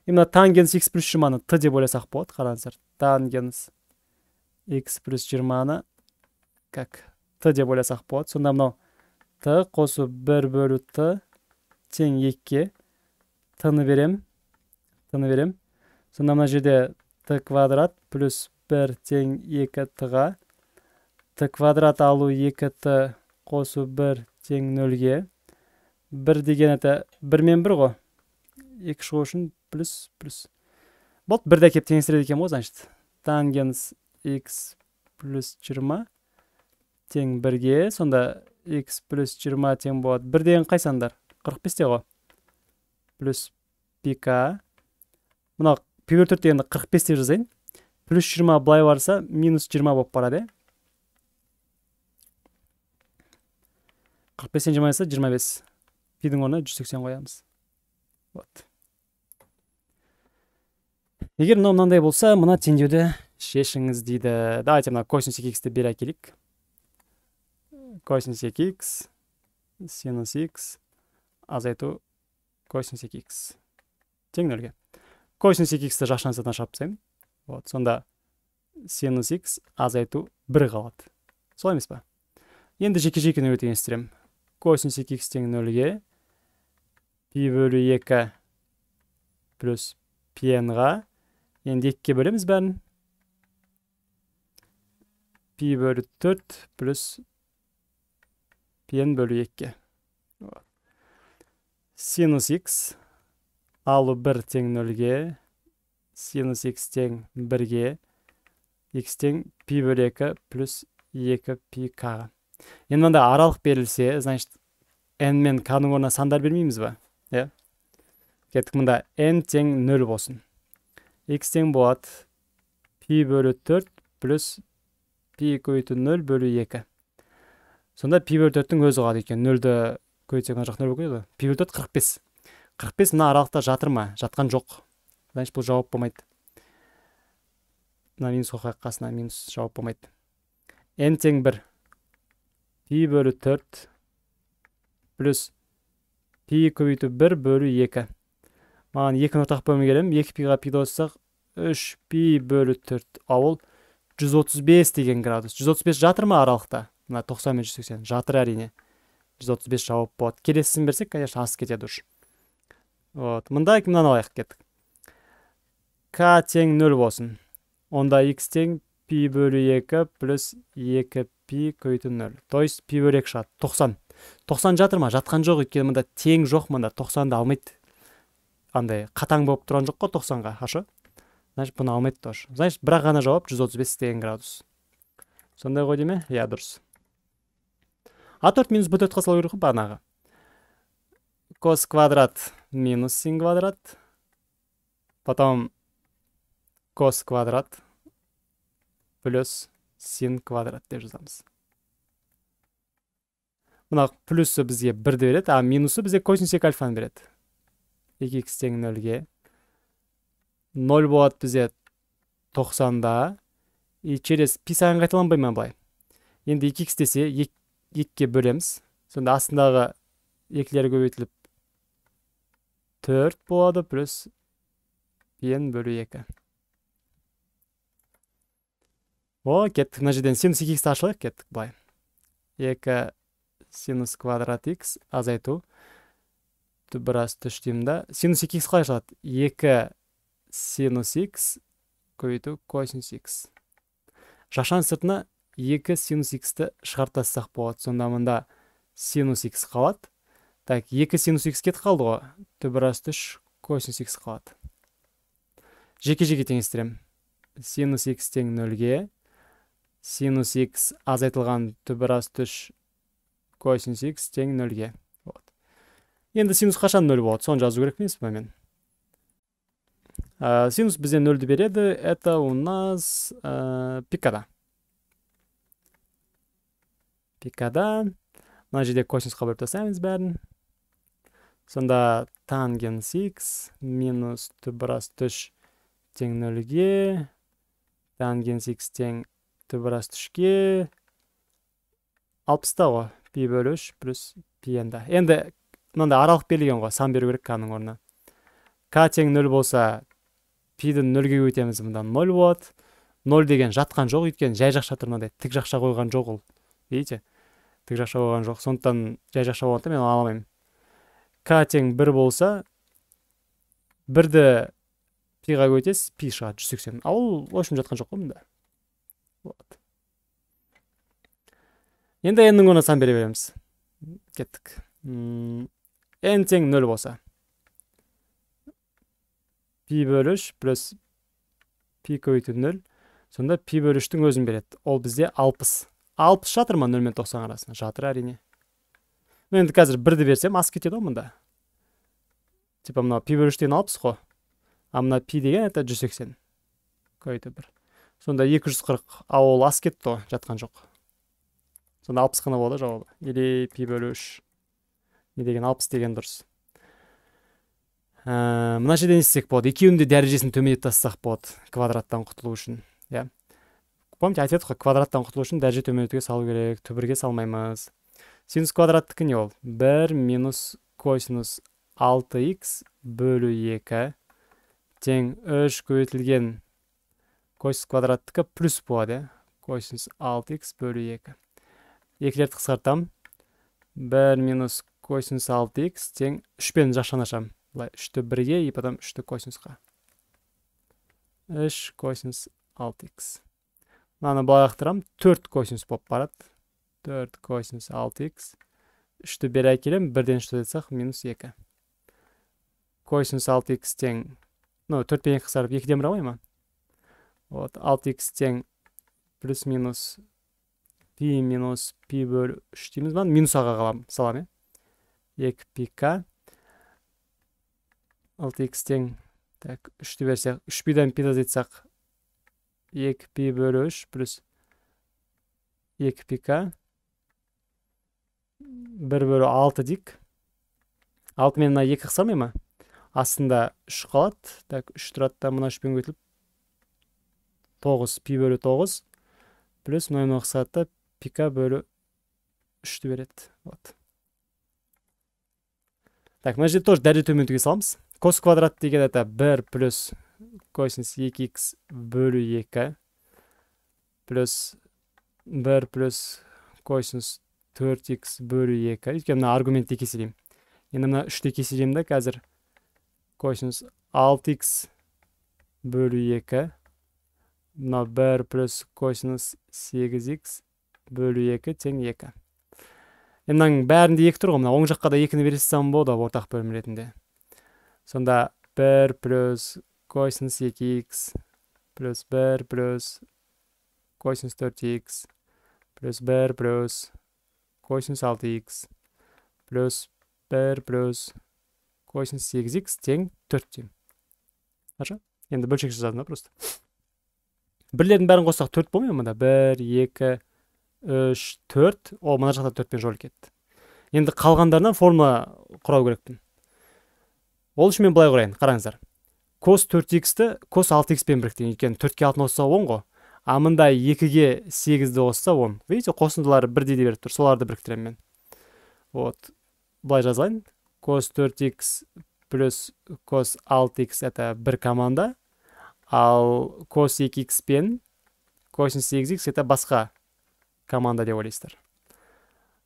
и мына тангенс x плюс жиырманы т деп ойласақ болады қараңыздар тангенс x плюс жиырманы как т деп ойласақ болады сонда мынау т қосу бір бөлу т тең екіге тны беремін тны беремін сонда мына жерде т квадрат плюс бір тең екі тға т квадрат алу екі т қосу бір тең нөлге бір деген это бір мен бір ғой екі шығу үшін плюс плюс болды бірді әкеліп теңестіреді екен ғой значит тангенс x плюс жиырма тең бірге сонда x плюс жиырма тең болады бір деген қай сандар қырық бесте ғой плюс пк мынау пи төрт дегенді қырық бес деп жазайын плюс жиырма былай барса минус жиырма болып барады иә қырық бестен жиырма жасаса жиырма бес пидің орнына жүз сексен қоямыз вот егер мынау мынандай болса мына теңдеуді шешіңіз дейді давайте мына косинус екі иксті бері әкелейік косинус 2х синус х азайту косинус 2х тең нөлге косинус 2х-ті жақ жансадан шығарып вот сонда синус х азайту бір қалады солай емес ба? енді жеке жеке нөл теңестіремін косинус 2х тең нөлге π бөлу 2 плюс пнға енді 2-ге бөлеміз бәрін π бөлі 4 плюс P'nin bölü 2. Вот. Sinus x алу 1 тең 0-ге, синус x тең 1-ге, x тең пи бөлі 2 плюс 2 пи к. Енді мында аралық берілсе, значит, n мен k-ның орнына сандар бермейміз ба? Иә. Кеттік мында n тең 0 болсын. x тең болады пи бөлі 4 плюс пи 2 0 2 сонда пи бөл төрттің өзі қалады екен нөлді көбейтсек мына жақ нөл болып кетеді ғой пи бөліп төрт қырық бес қырық бес мына аралықта жатыр ма жатқан жоқ значит бұл жауап болмайды мына минус қасына минус жауап болмайды n тең бір пи бөлі төрт плюс пи көбейту бір бөлі екі маған екіні ортақ бөлімі келемін екі пиға пиді қоссақ үш пи бөлі төрт а ол жүз отыз бес деген градус жүз отыз бес жатыр ма аралықта мына тоқсан мен жүз сексен жатыр әрине жүз отыз бес жауап болады келесісін берсек конечно асып кетеді уже вот мында мынаны алайық кеттік к тең нөл болсын онда x тең пи бөлі екі плюс екі пи көбейту нөл то есть пи бөлі екі шығады тоқсан тоқсан жатыр ма жатқан жоқ өйткені мында тең жоқ мында тоқсанды алмайды андай қатаң болып тұрған жоқ қой тоқсанға хорошо значит бұны алмайды тоже значит бірақ ғана жауап жүз отыз бес деген градус сондай ғой дей ме иә дұрыс а төрт минус б төртқа салу керек қой бағанағы кос квадрат минус син квадрат потом кос квадрат плюс син квадрат деп жазамыз мына плюсы бізге бірді береді а минусы бізге косинус екі альфаны береді екі икс тең нөлге ноль болады бізде тоқсанда и через пи саған қайталанбай ма былай енді екі икс десе екіге бөлеміз сонда астындағы екілер көбейтіліп төрт болады плюс n бөлу екі о кеттік мына жерден синус екі х ашылайық кеттік былай екі синус квадрат x азайту біраз түштеймін да синус екі х қалай ашылады екі синус x көбейту косинус x жақшаның сыртына екі синус х-ті шығарып тастасақ болады сонда мында синус х қалады так екі синус х кетіп қалды ғой түбір асты үш косинус х қалады жеке жеке теңестіремін синус х тең нөлге синус х азайтылған түбір асты үш косинус х тең нөлге вот енді синус қашан нөл болады соны жазу керек емес пе мен ә, синус бізде нөлді береді это у нас ә, пикада пикадан мына жерде косинусқа бөліп тастаймыз бәрін сонда тангенс x минус түбірас түш тең нөлге тангенс x тең түбірас үшке алпыста ғой пи бөлі үш плюс пи енді енді мынандай аралық берілген ғой сан беру керек каның орнына к тең нөл болса пиді нөлге өтеміз мында ноль болады ноль деген жатқан жоқ өйткені жай жақша тұр мынандай тік жақша қойған жоқ ол видите тік жақша болған жоқ сондықтан жай жақша жабылғандықтан мен оны ала алмаймын к тең бір болса бірді пиға көтесіз пи шығады жүз сексен а ол в общем жатқан жоқ қой мында вот енді ннің орнына сан бере береміз кеттік n тең нөл болса пи бөлі үш плюс пи көбейту нөл сонда пи бөлі үштің өзін береді ол бізде алпыс алпыс жатыр ма нөл мен тоқсан арасында жатыр әрине ну енді қазір бірді берсем асып кетеді ғой мында типа мынау пи үш деген алпыс қой а мына пи деген это жүз сексен какой бір сонда екі жүз қырық ал ол асып кетті ғой жатқан жоқ сонда алпыс қана болады жауабы или пи бөлу үш не деген алпыс деген дұрыс ә, мына жерде не істесек болады екеуінің де дәрежесін төмендетіп тастасақ болады квадраттан құтылу үшін помните айтып едік қой квадраттан құтылу үшін дәреже төмендетуге салу керек түбірге салмаймыз синус квадраттікі не ол бір минус косинус алты икс бөлу екі тең үш көбейтілген косинус квадраттікі плюс болады иә косинус алты икс бөлу екі екілерді қысқартамын бір минус косинус алты икс тең үшпен жақшаны ашамын былай үшті бірге и потом үшті косинусқа үш косинус алты икс мынаны былай лақтырамын төрт косинус болып барады төрт косинус алты икс үшті бері әкелемін бірден үшті айтсақ минус екі косинус алты икс тең ну төртпен екі қысарып екіден бір алмай ма вот алты икс тең плюс минус пи минус пи бөлу үш дейміз ба минус аға қалам, саламын иә екі пи к алты икс тең так үшті берсек үш пидан пиді айтсақ 2 π bölü 3 плюс 2 πk 1 бөлі 6 дейік 6 мен 2 қықсамай ма астында 3 қалады так 3 тұрады да мына 3 күтіліп 9 π бөлі 9 плюс мына мына πk пика бөлі 3-ті береді вот так мы же тоже дәлел төмен түге саламыз кос квадрат деген это 1 плюс косинус 2 x бөлі 2 плюс 1 плюс косинус 4 x бөлі 2 өйткені мына аргументті еселеймін енді мына үшті еселеймін да қазір косинус 6 x бөлі 2 мына 1 плюс косинус 8 x бөлі 2 тен 2 енді мынаның бәрінде 2 тұр ғой мына оң жаққа да 2-ні бере салсам болады ортақ бөлім ретінде сонда 1 плюс косинус x плюс b плюс косинус 4x плюс b плюс косинус 6x плюс b плюс косинус 8x тең 4 деймін аша енді бөлшек жазадым да просто бірлердің бәрін қоссақ төрт болмай ма мында бір екі үш төрт ол мына жақта 4-пен жол кетті енді қалғандарынан формула құрау керекпін ол үшін мен былай құрайын қараңыздар кос төрт иксті кос алты икспен біріктірген өйткені төртке алтыны қосса он ғой а мында екіге сегізді қосса он видите қосындылары бірдей де беріп тұр соларды біріктіремін мен вот былай жазайын кос төрт икс плюс кос алты икс это бір команда ал кос екі икс пен cos сегіз икс это басқа команда деп ойлайсыздар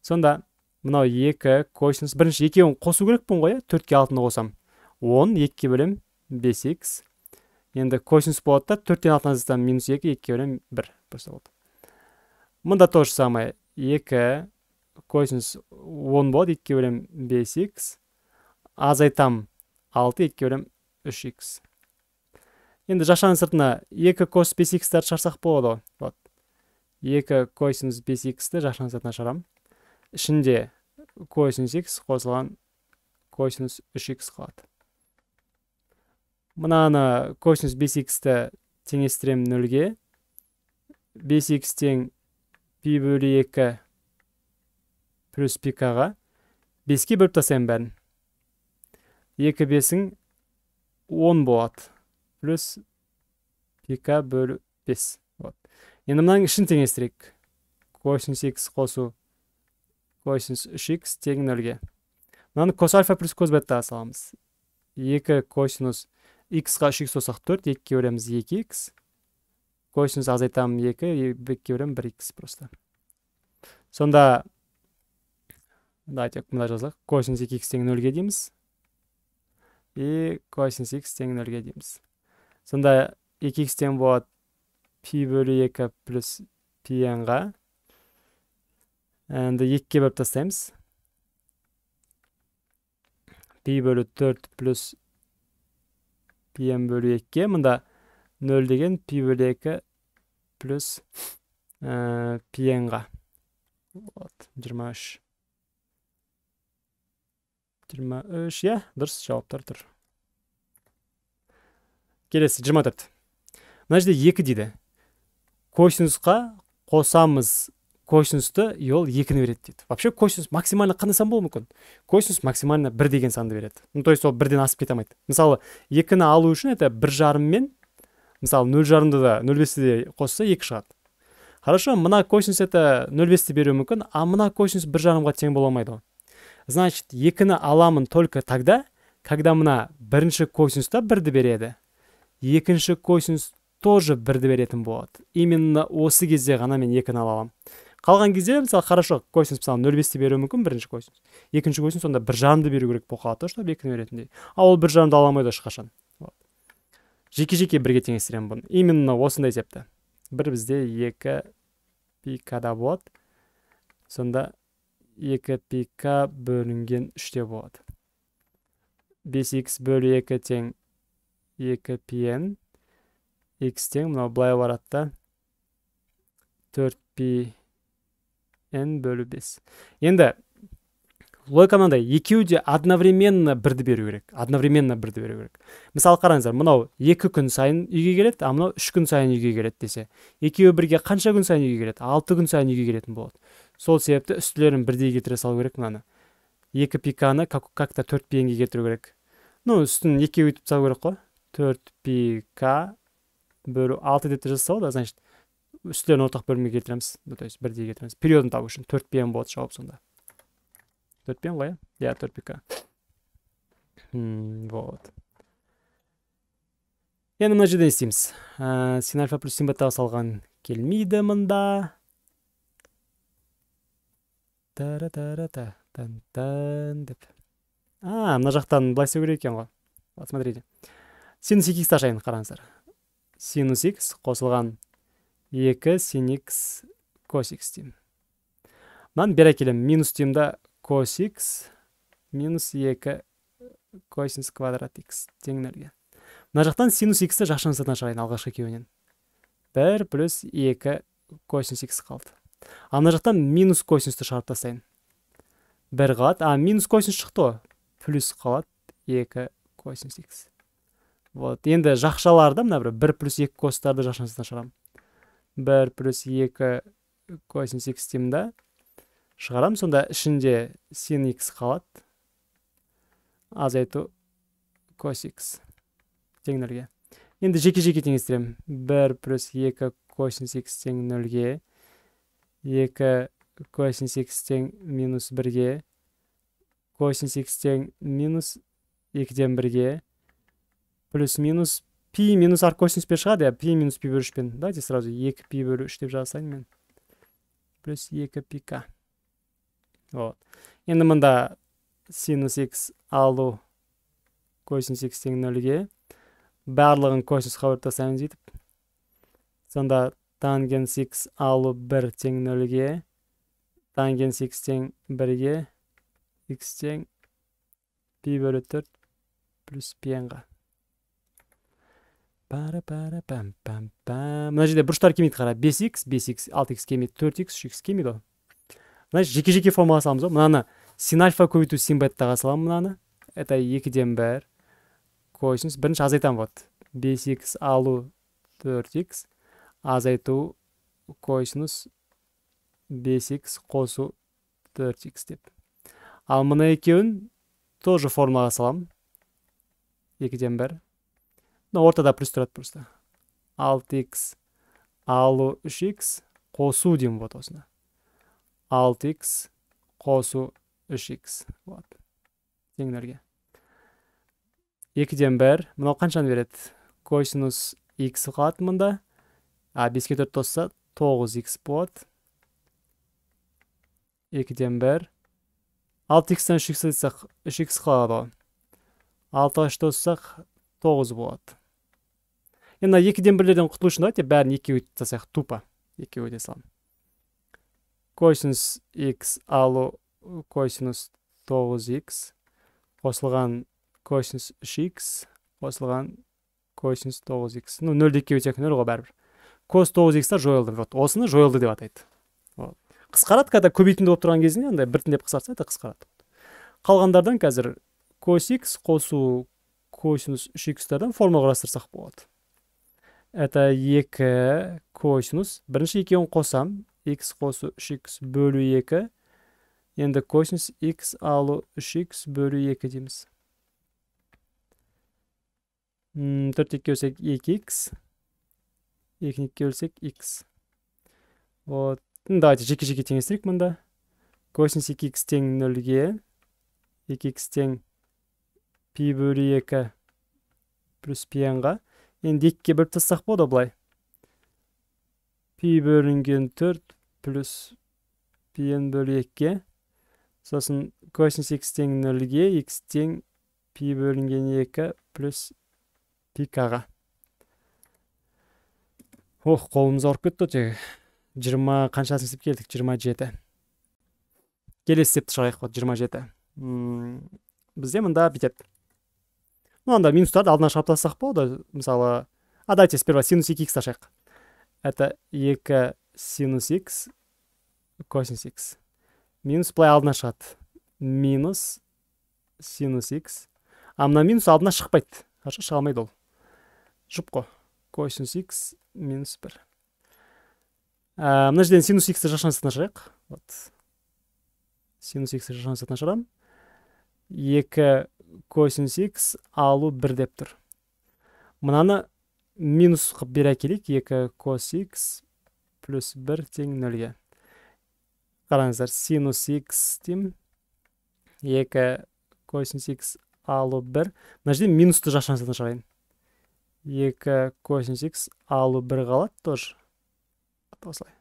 сонда мынау екі косинус бірінші екеуін қосу керекпін ғой иә төртке алтыны қосамын он екіге бөлемін 5x. Енді косинус болады да 4-тен алтын минус 2, 2 көрем 1 бұрсы болады. Мұнда тоғыш сағамай 2 косинус 10 болады, 2 көрем 5x. Азайтам 6, 2 көрем 3x. Енді жақшаның сұртына 2 косинус 5x ті шарсақ болады. 2 косинус 5x ті жақшаның сұртына шарам. Ишінде косинус x қосылған косинус 3x қалады мынаны косинус бес иксті теңестіремін нөлге бес икс тең пи бөлі екі плюс пикаға беске бөліп тастаймын бәрін екі бесің он болады плюс пи ка бөлі бес вот енді мынаның ішін теңестірейік косинус икс қосу косинус үш икс тең нөлге мынаны кос альфа плюс кос бетаға саламыз екі косинус x қа үш х қоссақ төрт екіге бөлеміз екі х косинус азайтамын екі екіге бөлемін бір х просто сонда давайте мындай жазайық косинус екі х тең нөлге дейміз и косинус х тең нөлге дейміз сонда екі х тең болады пи бөлі екі плюс пи ға енді екіге бөліп тастаймыз пи бөлі төрт плюс pm бөлу 2 мында нөл деген пи бөлі екі плюс пиенға вот жиырма үш иә дұрыс жауаптар тұр келесі төрт мына жерде екі дейді косинусқа қосамыз косинусты и ол екіні береді дейді вообще косинус максимально қандай сан болуы мүмкін косинус максимально бір деген санды береді ну то есть ол бірден асып кете алмайды мысалы екіні алу үшін это бір жарым мен мысалы нөл жарымды да нөл бесті де қосса екі шығады хорошо мына косинус это нөл бесті беруі мүмкін а мына косинус бір жарымға тең бола алмайды ғой значит екіні аламын только тогда когда мына бірінші косинус та бірді береді екінші косинус тоже бірді беретін болады именно осы кезде ғана мен екіні ала аламын қалған кезде мысалы хорошо косинус мысалы нөл бесті беруі мүмкін бірінші косинус екінші косинус сонда бір жарымды беру керек болып қалады да чтобы екіні беретіндей ал ол бір жарымды ала алмайды ешқашан жеке жеке бірге теңестіремін бұны именно осындай есепті бір бізде екі пикада болады сонда екі пика бөлінген үште болады бес икс бөлі екі тең екі н икс тең мынау былай барады да төрт пи n бөлу бес енді логика мынандай екеуі де одновременно бірді беру керек одновременно бірді беру керек мысалы қараңыздар мынау екі күн сайын үйге келеді а мынау үш күн сайын үйге келеді десе екеуі бірге қанша күн сайын үйге келеді алты күн сайын үйге келетін болады сол себепті үстілерін бірдей келтіре салу керек мынаны екі пиканы как, как то төрт пиенге келтіру керек ну үстін екеуі өйтіп салу керек қой төрт пи к бөлу алты деп те жазса болады значит үстілерін ортақ бөлімге келтіреміз то есть бірдей келтіреміз периодын табу үшін төрт пм болады жауап сонда төрт пм ғой иә иә төрт пк вот енді мына жерде не істейміз ә, син альфа плюс син бетаға салған келмейді мында тара тара та тан тан деп а мына жақтан былай істеу керек екен ғой вот смотрите синус екі ашайын қараңыздар синус икс қосылған екі син икс cos x деймін мынаны бере келемін минус деймін да кос икс минус екі косинус квадрат икс тең нөлге мына жақтан синус иксті жақшы сыртына шығарайын алғашқы екеуінен бір плюс екі косинус икс қалды ал мына жақтан минус косинусты шығарып тастайын бір қалады а минус косинус шықты ғой плюс қалады екі косинус икс вот енді жақшаларды мына бір бір плюс екі костарды сыртына шығарамын бір плюс екі косинус икс деймін да шығарамын сонда ішінде син икс қалады азайту кос икс тең нөлге енді жеке жеке теңестіремін бір плюс екі косинус икс тең нөлге екі косинус икс тең минус бірге косинус икс тең минус екіден бірге плюс минус пи минус аркосинус косиниспен шығады иә пи минус пи бөлі үшпен давайте сразу екі пи бөлі үш деп жазсайын мен плюс екі пи к вот енді мында синус x алу косинус x тең нөлге барлығын косинусқа бөліп тастаймыз бүйтіп сонда тангенс x алу бір тең нөлге тангенс x тең бірге x тең пи бөлі төрт плюс пи нға Пара-пара-пам-пам-пам. мына жерде бұрыштар кемейді қара 5x 5x 6x кемейді, 4x 3x кемейді. ғой мына жеке жеке формаға саламыз ғой мынаны син альфа көбейту син бетаға саламын мынаны это екіден бір косинус бірінші азайтамын вот 5x алу 4x азайту косинус 5x қосу 4x деп ал мына екеуін тоже формаға саламын екіден бір мына ортада плюс тұрады просто алты x алу үш x қосу деймін вот осыны алты x қосу үш икс вот теңдерге екіден бір мынау қаншаны береді косинус x қалады мында а беске төрт тосса тоғыз x болады екіден бір алты икстен үш икс айтсақ үш икс қалады ғой алтыға үш қоссақ тоғыз болады енді мына екіден бірлерден құтылу үшін давайте бәрін екіге тастасайық тупо екіге өте саламын косинус икс алу косинус тоғыз икс қосылған косинус үш икс қосылған косинус тоғыз икс ну нөлді екіге өтсек нөл ғой бәрібір кос тоғыз икстар жойылды вот осыны жойылды деп атайды вот қысқарады когда көбейтінді болып тұрған кезінде андай біртіндеп қысқартса это қысқарады қалғандардан қазір кос икс қосу косинус үш икстардан формула құрастырсақ болады Это 2 косинус. Бірінші 2-е оң қосам. x қосу 3x бөлі 2. Енді косинус x алы 3x бөлі 2 дейміз. Тұрт ек келсек 2x. Екінек келсек x. О, да айты жеке-жеке теністерік мұнда. Косинус 2x-тен 0-ге 2x-тен пи бөлі 2 плюс пи-анға енді екіге бөліп тастасақ болады былай пи бөлінген төрт плюс пиен бөлі екіге сосын косинус x тең нөлге x тең пи бөлінген екі плюс пикаға ох қолымыз ауырып кетті тегі жиырма қаншасын істеп келдік жиырма жеті келесі істепті шығарайық вот жиырма жеті бізде мында бүйтеді ну анда минустарды алдына шығарып тастасақ болады мысалы а давайте сперва синус екі иксті ашайық это екі синус икс косинус икс минус былай алдына шығады минус синус икс а мына минус алдына шықпайды хорошо шыға алмайды ол жұп қой косинус икс минус бір мына жерден синус иксті сыртына шығайық вот синус иксті сыртына шығарамын екі косинус x алу 1 деп тұр мынаны минус қылып бере келейік 2 кос x плюс 1 тең нөлге қараңыздар синус x деймін 2 косинус x алу 1 мына жерде минусты жашансадан шығарайын 2 косинус x алу 1 қалады тоже осылай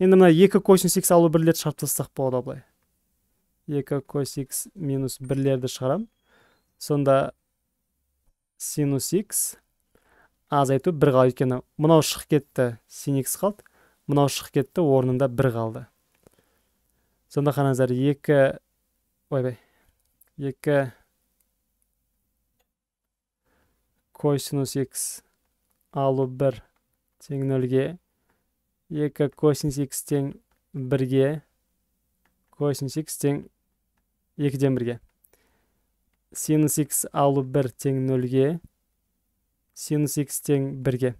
енді мына 2 косинус x алу 1-лерді шығарып болады былай 2 кос x минус 1-лерді шығарамын сонда синус x азайту бір қалды өйткені мынау шығып кетті син x қалды мынау шығып кетті орнында бір қалды сонда қараңыздар екі ойбай екі косинус x алу бір тең нөлге екі косинус x тең бірге косинус x тең екіден бірге синус x алу бір тең нөлге синус x тең бірге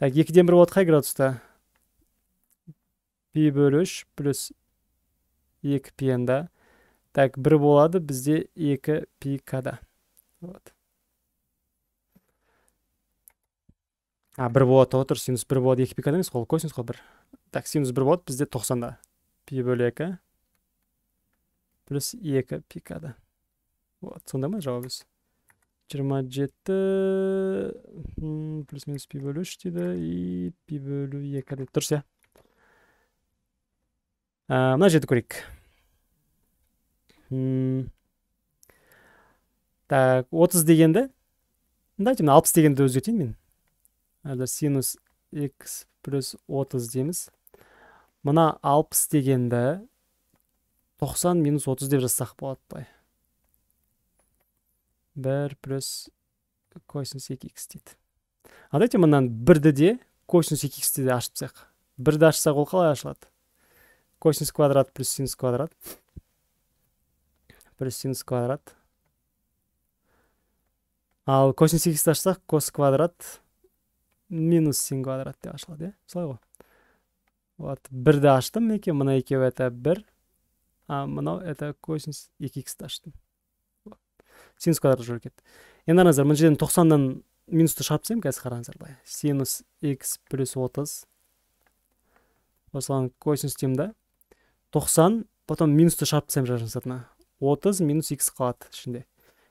так екіден бір болады қай градуста пи бөлі үш плюс екі да так бір болады бізде екі пикада вот а бір болады отыр синус бір болады екі пикада емес қой ол косинус қой бір так синус бір болады бізде тоқсанда пи бөлі екі плюс екі пи пикада сонда ма жауабымыз жиырма жеті плюс минус пи бөлу үш дейді и пи бөлу екі дейді дұрыс иә мына жерді көрейік так отыз дегенді давайте мына алпыс дегенді өзгертейін мен синус x плюс отыз дейміз мына алпыс дегенді тоқсан минус отыз деп жазсақ болады былай бір плюс косинус екі икс дейді ал давайте мынаны бірді де косинус екі иксті де ашып тастайық бірді ашсақ ол қалай ашылады косинус квадрат плюс синус квадрат плюс синус квадрат ал косинус иксті ашсақ кос квадрат минус син квадрат деп ашылады иә солай ғой вот бірді аштым мінекей мына екеуі это бір а мынау это косинус екі иксті аштым синус квадрат жіберіп кетті енді қараңыздар мына жерден тоқсаннан минусты шығарып тастаймын қазір қараңыздар былай синус x плюс отыз осыған косинус деймін да тоқсан потом минусты шығарып тастаймын жар сыртына отыз минус икс қалады ішінде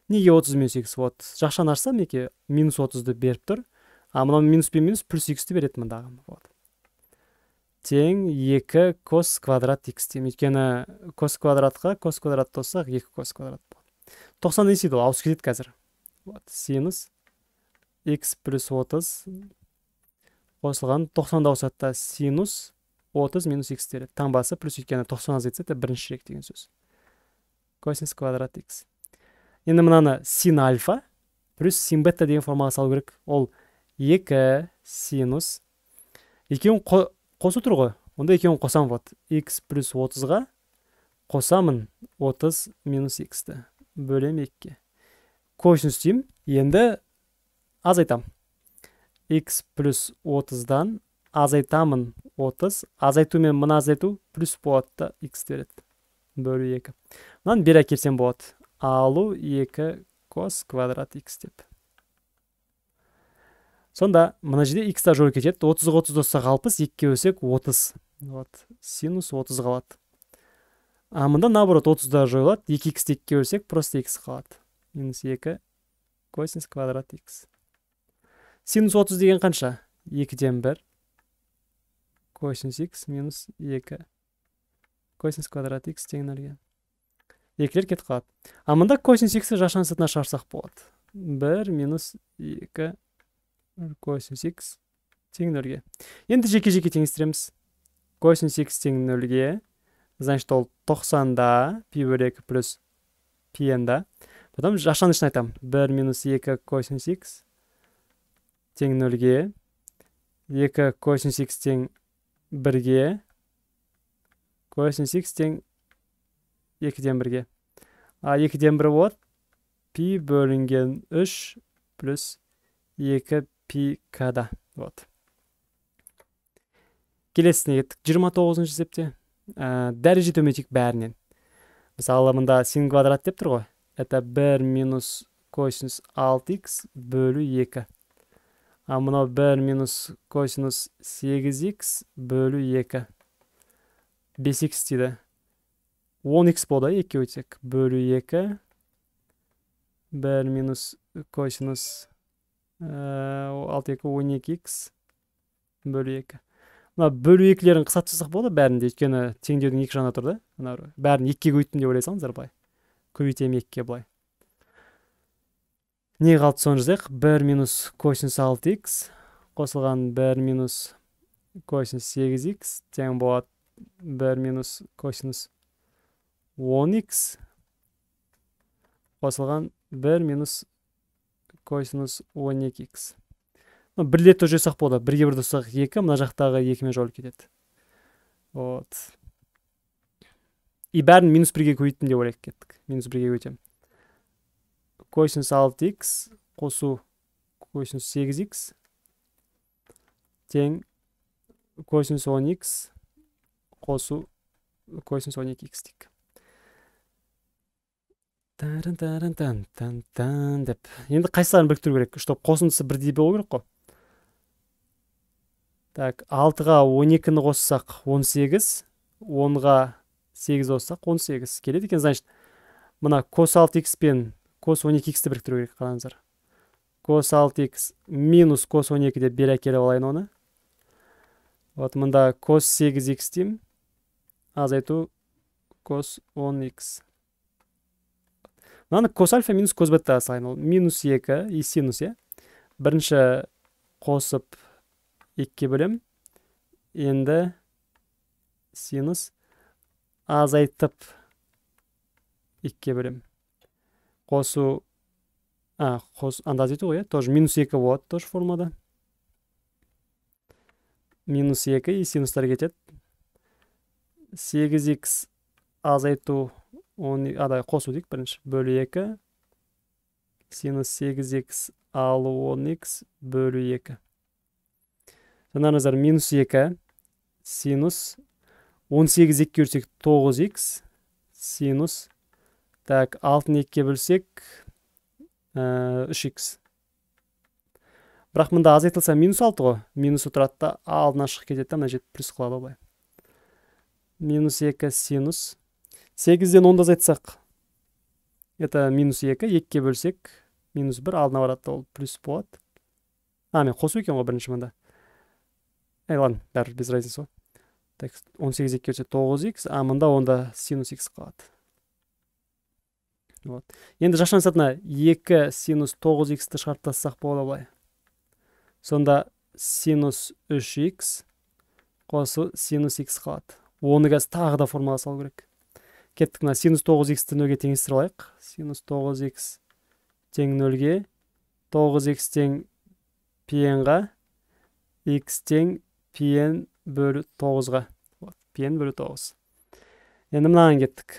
неге отыз минус икс вот жақшаны нәрсе мінекей минус отызды беріп тұр а мынау минус пен минус плюс иксті береді мындағы вот тең екі кос квадрат икс деймін өйткені кос квадратқа кос квадратты қоссақ екі кос квадрат болады тоқсан не істейді ол ауысып кетеді қазір вот синус x плюс отыз қосылған тоқсанды ауысады да синус отыз минус икс береді таңбасы плюс өйткені тоқсан азайтса та бірінші рек деген сөз косинус квадрат x енді мынаны син альфа плюс син бетта деген формаға салу керек ол екі синус екеуін қосу тұр ғой онда екеуін қосамын вот x плюс отызға қосамын отыз минус ті бөлем екіге коэффициент істеймін енді азайтамын x плюс отыздан азайтамын 30 азайту мен мына азайту плюс болады да x береді бөлу екі мынаны бері әкелсем болады алу екі кос квадрат x деп сонда мына жерде икс та жойып кетеді отызға отыз болса алпыс екіге өлсек отыз вот синус отыз қалады а мында наоборот отыздар жойылады екі иксті екіге бөлсек просто икс қалады минус екі косинус квадрат икс синус отыз деген қанша екіден бір косинус икс минус екі косинус квадрат икс тең нөлге екілер кетіп қалады а мында косинус иксті жашаның сыртына шығарсақ болады бір минус екі косинус икс тең нөлге енді жеке жеке теңестіреміз косинус икс тең нөлге значит ол тоқсанда пи бөл екі плюс пн да потом ішін айтамын бір минус екі косинус икс тең нөлге екі косинус икс тең бірге косинус икс тең екіден бірге а екіден бір болады пи бөлінген үш плюс екі пи када вот келесіне кеттік жиырма тоғызыншы есепте ә, э, дәреже төмендейік бәрінен мысалы мында син квадрат деп тұр ғой это бір минус косинус алты икс бөлу екі ал мынау бір минус косинус сегіз икс бөлу екі бес икс дейді он икс болды екеуі тек бөлу екі бір минус косинус э, алты екі он екі икс бөлу екі мына бөлу екілерін қысқартып жазсақ болады бәрін де өйткені теңдеудің екі жаны тұр да мына бәрін екіге көбейттім деп ойлай салыңыздар былай көбейтемін екіге былай не қалды соны жазайық бір минус косинус алты икс қосылған бір минус косинус сегіз икс тең болады бір минус косинус он икс қосылған бір минус косинус он екі икс бір тоже жасақ болады бірге бір дұрыстасақ екі мына жақтағы екімен жолып кетеді вот и бәрін минус бірге көбейттім деп ойлайық кеттік минус бірге көбейтемін косинус алты икс қосу косинус сегіз икс тең косинус он икс қосу косинус он екі икс дейік тан тан тан деп енді қайсыларын біріктіру керек чтобы қосындысы бірдей болу керек қой так алтыға он екіні қоссақ он сегіз онға сегіз қоссақ он сегіз келеді екен значит мына кос алты икс пен кос он екі иксті біріктіру керек қараңыздар кос алты икс минус кос он екі деп бері әкеліп алайын оны вот мында кос сегіз икс деймін азайту кос он икс мынаны кос альфа минус кос бетта салайын ол минус екі и синус иә бірінші қосып 2 білім. Енді синус азайтып 2 білім. Қосу, а, қос, анда зейті ғой, тоже минус 2 болады, тоже формада. Минус 2 и синустар кетеді. 8 x азайту, ада, қосу дейік бірінші, бөлі 2. Синус 8 x алу 10 x, бөлі 2 назар минус екі синус он сегіз екіге бөлсек тоғыз икс синус так алтыны екіге бөлсек э, үш икс бірақ мында азайтылса минус алты ғой минусы тұрады да алдына шығып кетеді да мына жерде плюс қылады ғой минус екі синус сегізден онды азайтсақ это минус екі екіге бөлсек минус бір алдына барады ол плюс болады а мен қосу екен ғой бірінші мында ей ладно бәрібір без разницы ғой так он сегіз екіге өтсе тоғыз икс а мында онда синус икс қалады вот енді жақшаның сатына екі синус тоғыз иксті шығарып тастасақ болады былай сонда синус үш икс қосу синус икс қалады оны қазір тағы да формаға салу керек кеттік мына синус тоғыз иксті нөлге теңестіре алайық синус тоғыз икс тең нөлге тоғыз икс тең пиенға икс тең пиен бөлі тоғызға. Пиен бөлі тоғыз. Енді мұнаған кеттік.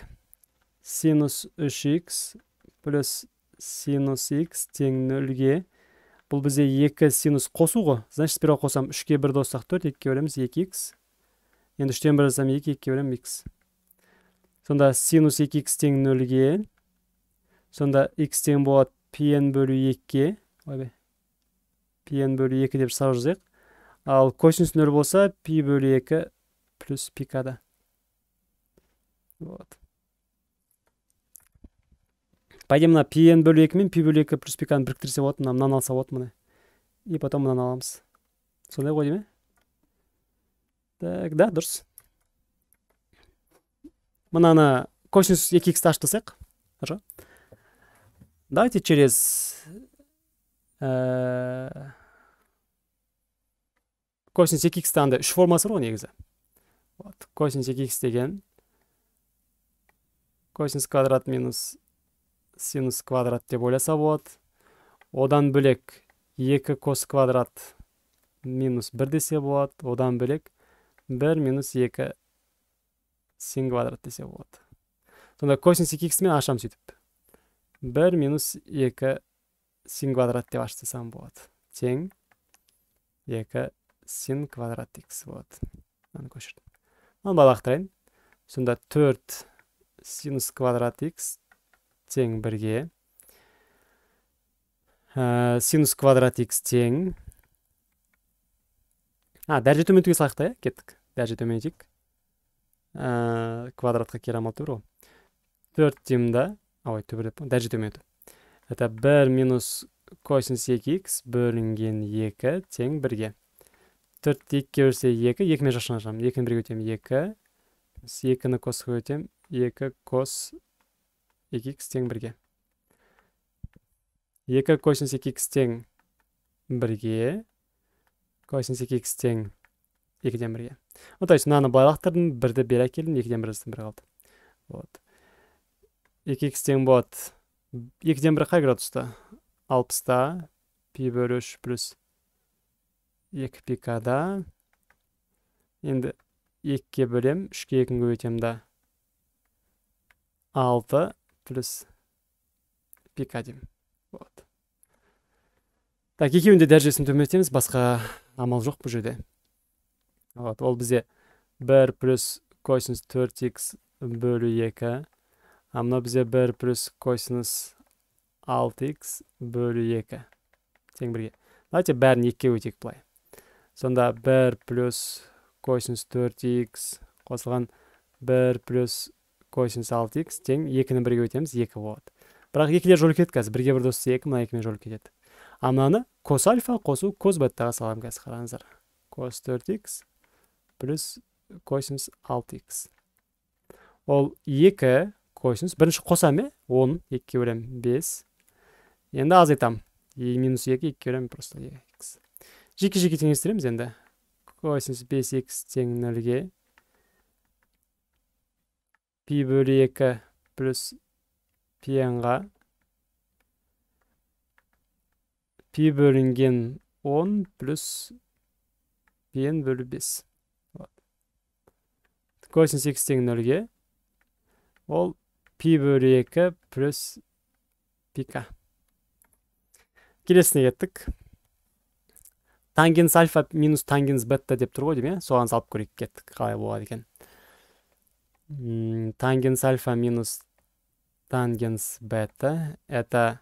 Синус 3x плюс синус x тен нөлге. Бұл бізде 2 синус қосуғы. Зәне бір қосам 3-ке 1 достақ 4, ке өлеміз 2x. Енді 3-тен бір қосам 2, 2-ке өлем x. Сонда синус 2x тен нөлге. Сонда x тен болады пиен бөлі 2-ке. Пиен бөлі 2 деп сау жүзек ал косинус нөл болса пи бөлі екі плюс пикада вот по идее мына н бөлі екі мен пи бөлі екі плюс пиканы біріктірсе болады мына мынаны алса болады міне и потом мынаны аламыз сондай ғой иә так да дұрыс мынаны косинус екі иксті тастайық хорошо давайте через ә косинус екі х үш формасы бар ғой негізі вот косинус екі х деген косинус квадрат минус синус квадрат деп ойласа болады одан бөлек екі кос квадрат минус бір десе болады одан бөлек бір минус екі син квадрат десе болады сонда косинус екі х мен ашамын сөйтіп бір минус екі син квадрат деп аштасам болады тең екі sin квадрат x вот, Мен көшірдім. Ал балақтайын. Сонда 4 sin квадрат x тең 1-ге. Sin kvadrat x тең. Э, а, дәрже төмендігі сақта, иә? кеттік. Дәрже төмендік. Э, квадратқа керам алты бір ол. 4 темді, ауай төбір деп, дәрже төмендігі. 1 минус косинус 2x бөлінген 2 тең бірге төртті екіге бөлсе екі екімен жақшаны ашамын екіні бірге өтемін екі плюс екіні косқа өтемін екі кос екі икс тең бірге екі косинус екі икс тең бірге косинус екі икс тең екіден бірге ну то есть мынаны былай лақтырдым бірді бері әкелдім екіден бір бір қалды вот екі икс тең болады екіден бір қай градуста алпыста пи бөлі үш плюс екі пикада енді екіге бөлем үшке екіні көбейтемін да алты плюс пика вот так екеуінің де дәрежесін төмендетеміз басқа амал жоқ бұл жерде вот ол бізде бір плюс косинус төрт икс бөлу екі а мынау бізде бір плюс косинус алты икс бөлу екі тең бірге давайте бәрін екіге өтейік былай сонда 1 плюс косинус 4 x қосылған 1 плюс косинус 6 x тең екіні бірге өтеміз 2 болады бірақ екілер жөліп кетеді қазір бірге бір дос екі мына екімен жөліп кетеді ал мынаны кос альфа қосу кос беттаға саламын қазір қараңыздар кос 4 x плюс косинус 6 x ол 2 косинус бірінші қосамын иә 10 екіге бөлемін 5 енді азайтамын минус екі екіге бөлемін просто жеке жеке теңестіреміз енді косинус 5x тең нөлге пи бөлі 2 плюс ға. пи бөлінген 10 плюс пиэн бөлі 5 косинус x тең нөлге ол пи бөлі 2 плюс пика келесіне кеттік тангенс альфа минус тангенс бетта деп тұр ғой деймін иә соған салып көрейік кеттік қалай болады екен тангенс альфа минус тангенс бета это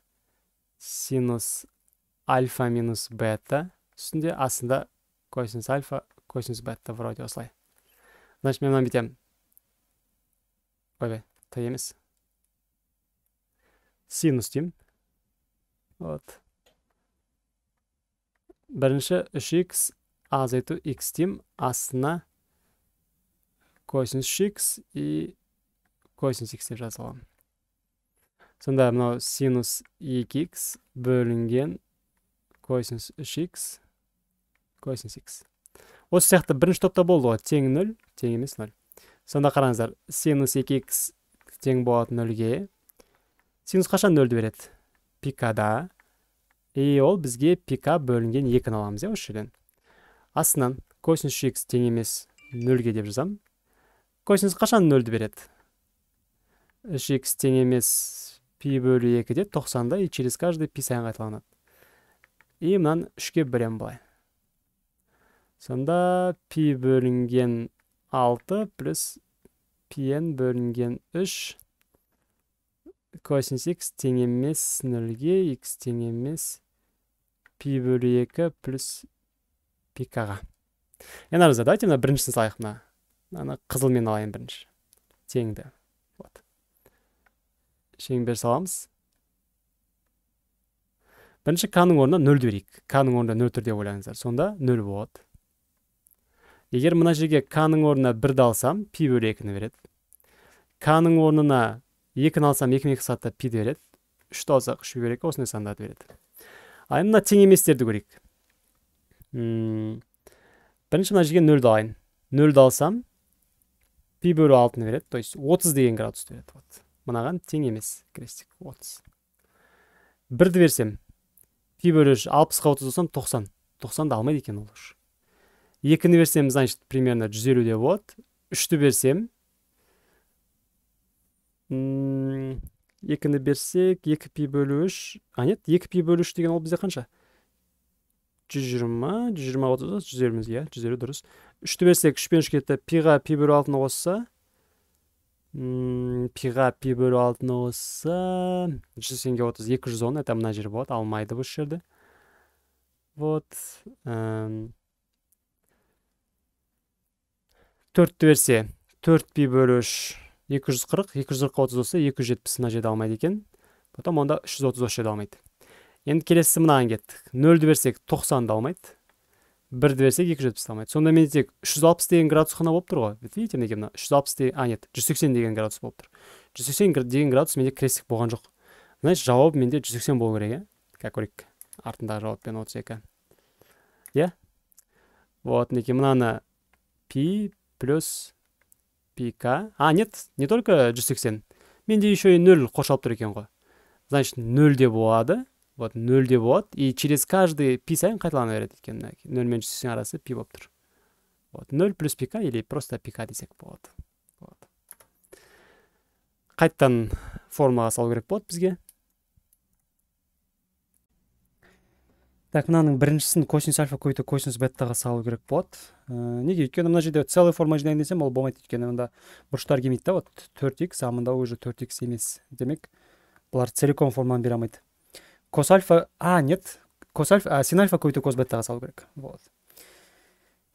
синус альфа минус бета үстінде астында косинус альфа косинус бета вроде осылай значит мен мынаны бүйтемін ойбай т емес синус деймін вот бірінші 3x азайту x деймін астына косинус үш x и косинус x деп жаза аламын сонда мынау синус екі x бөлінген косинус үш x косинус x осы сияқты бірінші топта болды ғой тең нөл тең емес нөл сонда қараңыздар синус екі x тең болады нөлге синус қашан нөлді береді пикада и ол бізге пика бөлінген екіні аламыз иә осы жерден астынан косинус x тең емес нөлге деп жазамын косинус қашан нөлді береді үш x тең емес пи бөлі екіде тоқсанда и через каждый пи сайын қайталанады и мынаны үшке бөлемін былай сонда пи бөлінген алты, плюс н бөлінген үш, косинус x тең емес нөлге x тең емес пи бөлу екі плюс пи пикаға енді э, арыздар давайте мына біріншісін салайық мына мынаны қызылмен алайын бірінші теңді вот шеңбер саламыз бірінші к ның орнына нөл берейік к ның орнына нөл тұр деп ойлаңыздар сонда нөл болады егер мына жерге к ның орнына бірді алсам пи бөлу екіні береді к ның орнына екіні алсам екі мен екі сатта пиді береді үшті алсақ үш береді осындай сандарды береді ал мына тең еместерді көрейік бірінші мына жерге нөлді алайын нөлді алсам пи бөлу алтыны береді то есть отыз деген градусты береді вот мынаған тең емес крестик отыз бірді берсем пи бөлі үш алпысқа отыз болсам тоқсан тоқсанды алмайды екен ол үш екіні берсем значит примерно жүз елуде болады үшті берсем екіні берсек екі пи бөлу үш а нет екі пи бөлу үш деген ол бізде қанша жүз жиырма жүз жиырма отыз жүз елуміз иә жүз елу дұрыс үшті берсек үш пен үш пиға пи бөлу алтыны қосса пиға пи бөлу алтыны қосса жүз сексенге отыз екі жүз он это мына жер болады алмайды бұл жерді вот төртті берсе төрт пи бөлу үш екі екі жүз жүз қырық қосса екі болса жетпіс мына жерде алмайды екен потом онда үш жүз отыз осы жерде алмайды енді келесі мынаған кеттік нөлді берсек тоқсанды алмайды бірді берсек екі жүз жетпісті алмайды сонда менде тек үш жүз алпыс деген градус қана болып тұр ғой видите мінекей мына үш жүз алпыс деген а нет жүз сексен деген градус болып тұр жүз сексен деген градус менде крестик болған жоқ значит жауабы менде жүз сексен болу керек иә как көрейік артындағы жауаппен отыз екі иә вот мінекей мынаны пи плюс пика а нет не только жүз сексен менде еще и нөл қоршалып тұр екен ғой значит нөлде болады вот нөл болады и через каждый пи сайын қайталана береді өйткені нөл мен жүз сексен арасы пи болып тұр вот нөл плюс пика или просто пика десек болады вот. қайтадан формаға салу керек болады бізге так мынаның біріншісін косинус альфа көбейту косинус беттаға салу керек ә, неге өйткені мына жерде целый форма жинайын десем ол болмайды өйткені мында бұрыштар келмейді да вот төрт икс а мында уже төрт икс емес демек бұлар целиком форманы бере алмайды кос альфа а нет кос альфа син альфа көбейту кос беттаға салу керек вот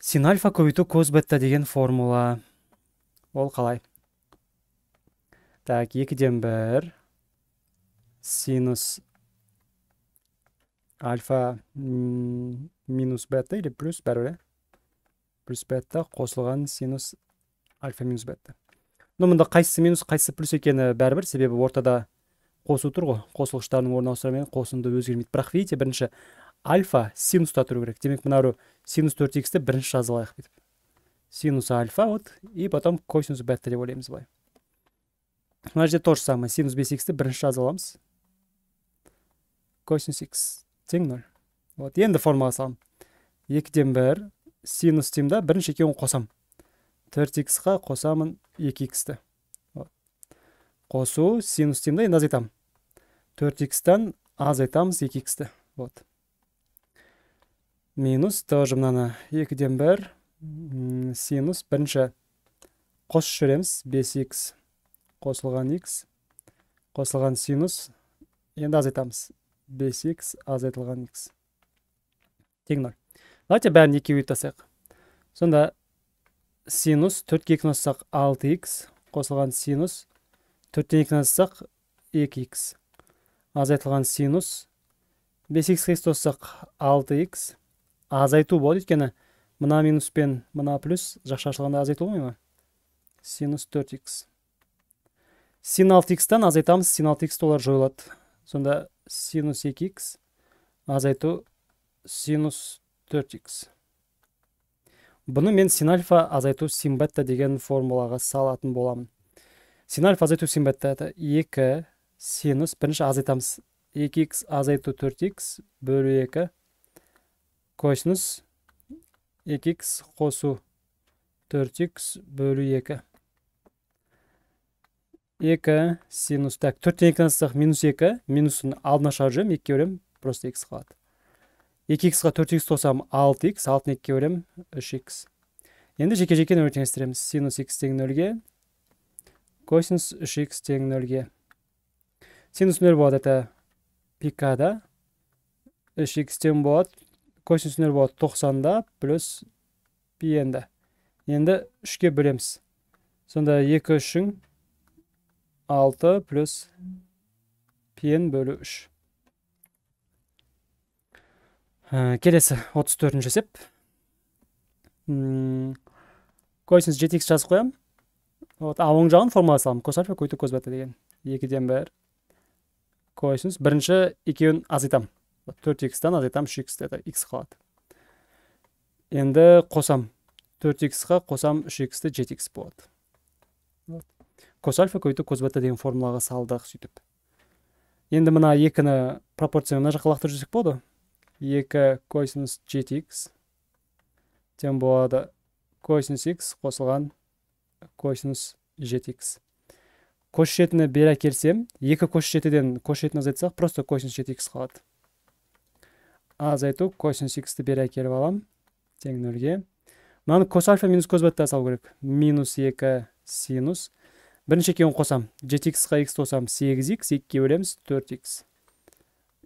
син альфа көбейту кос бетта деген формула ол қалай так екіден бір синус альфа минус бета или плюс бәрібір плюс бета қосылған синус альфа минус бета ну мұнда қайсысы минус қайсысы плюс екені бәрібір себебі ортада қосу тұр ғой қосылғыштардың орын қосынды өзгермейді бірақ видите бірінші альфа синуста тұру керек демек біреу синус төрт иксті бірінші жазып алайық бүйтіп синус альфа вот и потом косинус бета деп ойлаймыз былай мына жерде то же самое синус бес иксті бірінші жазып аламыз косинус икс тең нөл вот енді формула саламын екіден бір синус деймін да бірінші екеуін қосамын төрт иксқа қосамын екі иксті вот қосу синус деймін да енді азайтамын төрт икстан азайтамыз екі иксті вот минус тоже мынаны екіден бір синус бірінші қосып жібереміз бес икс қосылған икс қосылған синус енді азайтамыз 5x азайтылған x тең нөл давайте бәрін екіге бөліп тастайық сонда синус төртке екіні ұтсақ алты икс қосылған синус төрттен екіні ұтсақ екі икс азайтылған синус бес икске иксті ұтсақ алты икс азайту болады өйткені мына минус пен мына плюс жақша ашылғанда азайту болмай ма синус төрт икс син алты икстан азайтамыз син алты иксті олар жойылады сонда синус 2 x азайту синус 4 x бұны мен син альфа азайту син бетта деген формулаға салатын боламын син альфа азайту син бетта 2 синус бірінші азайтамыз 2 x азайту 4 x бөлі 2 косинус 2 x қосу 4 x бөлі 2 екі синус так төрттен екіні алсақ минус екі минусын алдына шығарып жіберемін екіге бөлемін просто х қалады екі иксқа төрт х қоссам алты икс алтыны екіге бөлемін үш икс енді жеке жеке нөл теңестіреміз синус икс тең нөлге косинус үш икс тең нөлге синус нөл болады это пикада үш икс тең болады косинус нөл болады тоқсанда плюс пи енді енді үшке бөлеміз сонда екі үшің 6 плюс пен бөлі 3 келесі 34 ші есеп косинус жеті жазып қоямын вот жағын формула саламын кос альфа көйті көз бета деген екіден бір Көйсіңіз бірінші екеуін x тан азайтам 3x-ті әді x қалады енді қосам 4 x қа қосам 3 x ті 7 x болады кос альфа көбейту кос бета деген формулаға салдық сөйтіп енді мына екіні пропорцияны мына жаққа лақтырып жіберсек болады екі косинус жеті икс тең болады косинус икс қосылған косинус жеті икс кос жетіні бері әкелсем екі кос жетіден кос жетіні азайтсақ просто косинус жеті икс қалады азайту косинус иксті бері әкеліп аламын тең нөлге мынаны кос альфа минус кос бетта салу керек минус екі синус бірінші екеуін қосамын жеті х х қосамым сегіз х екіге бөлеміз төрт х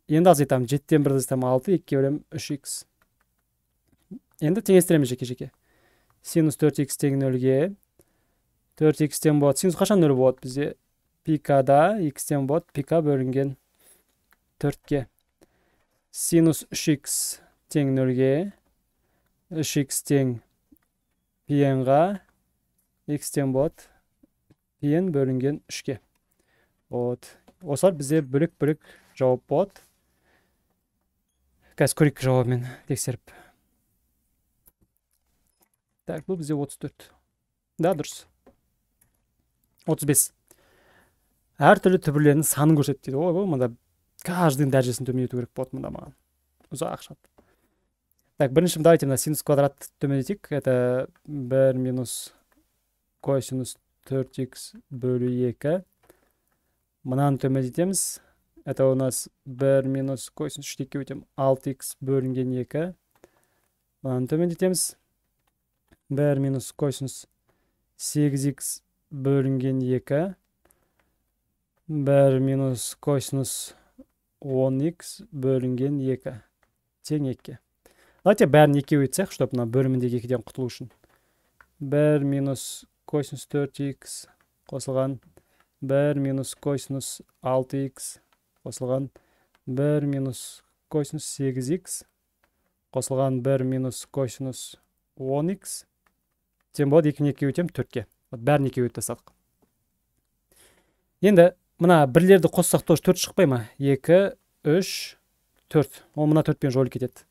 енді азайтамын жетіден бірді азайтамын алты екіге бөлемін үш х енді теңестіреміз жеке жеке синус төрт х тең нөлге төрт х тең болады синус қашан нөл болады бізде пикада х тең болады пика бөлінген төртке синус үш х тең нөлге үш х тең пиенға х тең болады тең бөлінген үшке вот осылар бізде бөлек бөлек жауап болады қазір көрейік жауабымен тексеріп так бұл бізде 34 да дұрыс 35 әртүрлі түбірлердің санын көрсет дейді ой мында каждыйдың дәрежесін төмендету керек болады мында маған ұзақ шығады Так, бірінші давайте мына синус квадрат төмендетейік. Это 1 минус косинус 4x bölü 2. Мынаны төмендетеміз. Это у нас 1 минус косинус 3-ке өтем 6x бөлінген 2. Мынаны төмендетеміз. 1 минус косинус 8x бөлінген 2. 1 минус косинус 10x бөлінген 2. Тең 2. Давайте бәрін 2 өтсек, чтобы мына бөліміндегі 2 құтылу үшін. 1 минус косинус 4 x қосылған 1 минус косинус 6 x қосылған 1 минус косинус 8 x қосылған 1 минус косинус 10 x тең болады 2-ні 2 өтемін 4-ке вот бәрін екеуге бөліп тастадық енді мына бірлерді қоссақ тоже төрт шықпай ма екі үш төрт ол мына төртпен жойылып кетеді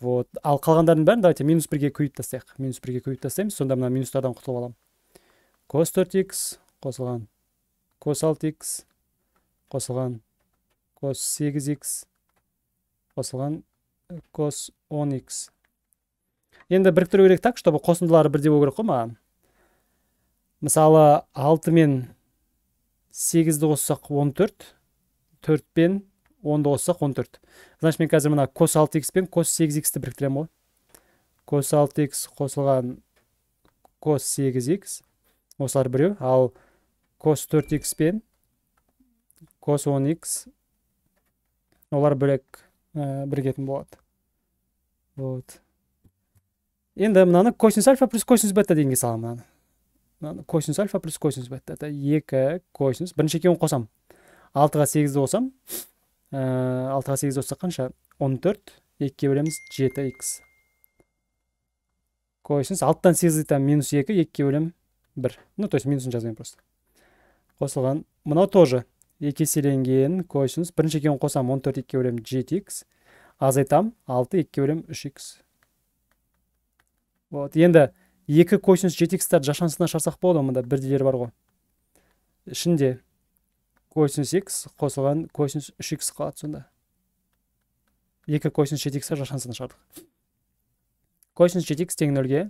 вот ал қалғандардың бәрін давайте минус бірге көбейтіп тастайық минус бірге көбейтіп тастаймыз сонда мына минустардан құтылып аламын кос 4x қосылған кос 6x қосылған кос 8x қосылған кос 10x енді біріктіру керек так чтобы қосындылары бірдей болу керек қой маған мысалы 6 мен 8-ді қоссақ 14 4 пен 10-ды қоссақ 14 значит мен қазір мына кос 6x пен кос 8x-ті біріктіремін ғой кос 6x қосылған кос 8x осылар біреу ал cos 4x пен cos 10x олар бөлек ә, бірігетін болады вот енді мынаны косинус альфа плюс косинус бетта дегенге саламын мынаны мынаны косинус альфа плюс косинус бетта это екі косинус бірінші екеуін қосамын алтыға сегізді қосамын э, алтыға сегізді қоссақ қанша он төрт екіге бөлеміз жеті икс косинус алтыдан сегізді там минус екі екіге бөлемін бір ну то есть минусын жазбаймын просто қосылған мынау тоже екі еселенген косинус бірінші екеуін қосамын он төрт екіге бөлемін жеті икс азайтамын алты екіге бөлемін үш икс вот енді екі косинус жеті икстарды жашансына шығарсақ болады ғой мында бірдейлер бар ғой ішінде косинус икс қосылған косинус үш икс қалады сонда екі косинус жеті иксті жашансына шығардық косинус жеті икс тең нөлге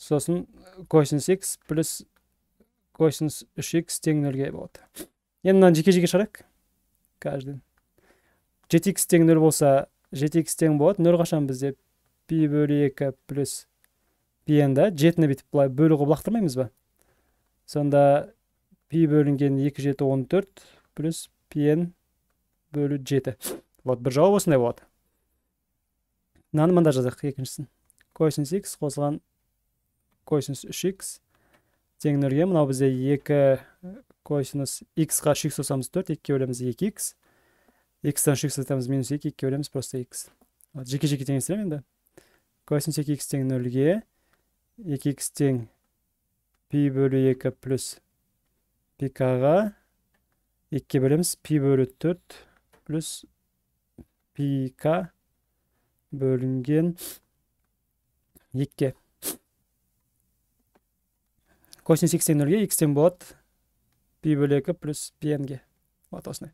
сосын э, косинус x плюс косинус үш x тең нөлге болады енді мынаны жеке жеке шығарайық каждый жеті x тең нөл болса жеті x тең болады нөл қашан бізде пи бөлі екі плюс н да жетіні бүйтіп былай бөлу қылып лақтырмаймыз ба сонда пи бөлінген екі жеті он төрт плюс пиен бөлу жеті вот бір жауап осындай болады мынаны мында жазайық екіншісін косинус x қосылған косинус 3x тең нөлге мынау бізде 2 косинус x қа 3x 4 2 бөлеміз 2x x тан 3x қосамыз -2 2 бөлеміз просто x вот жеке жеке теңестіремін енді косинус 2x тең нөлге 2x тең π бөлу 2 плюс π қа 2 бөлеміз π бөлу 4 плюс π қа бөлінген 2 косинус x тең нөлге x тең болады пи бөлі екі плюс пнге вот осындай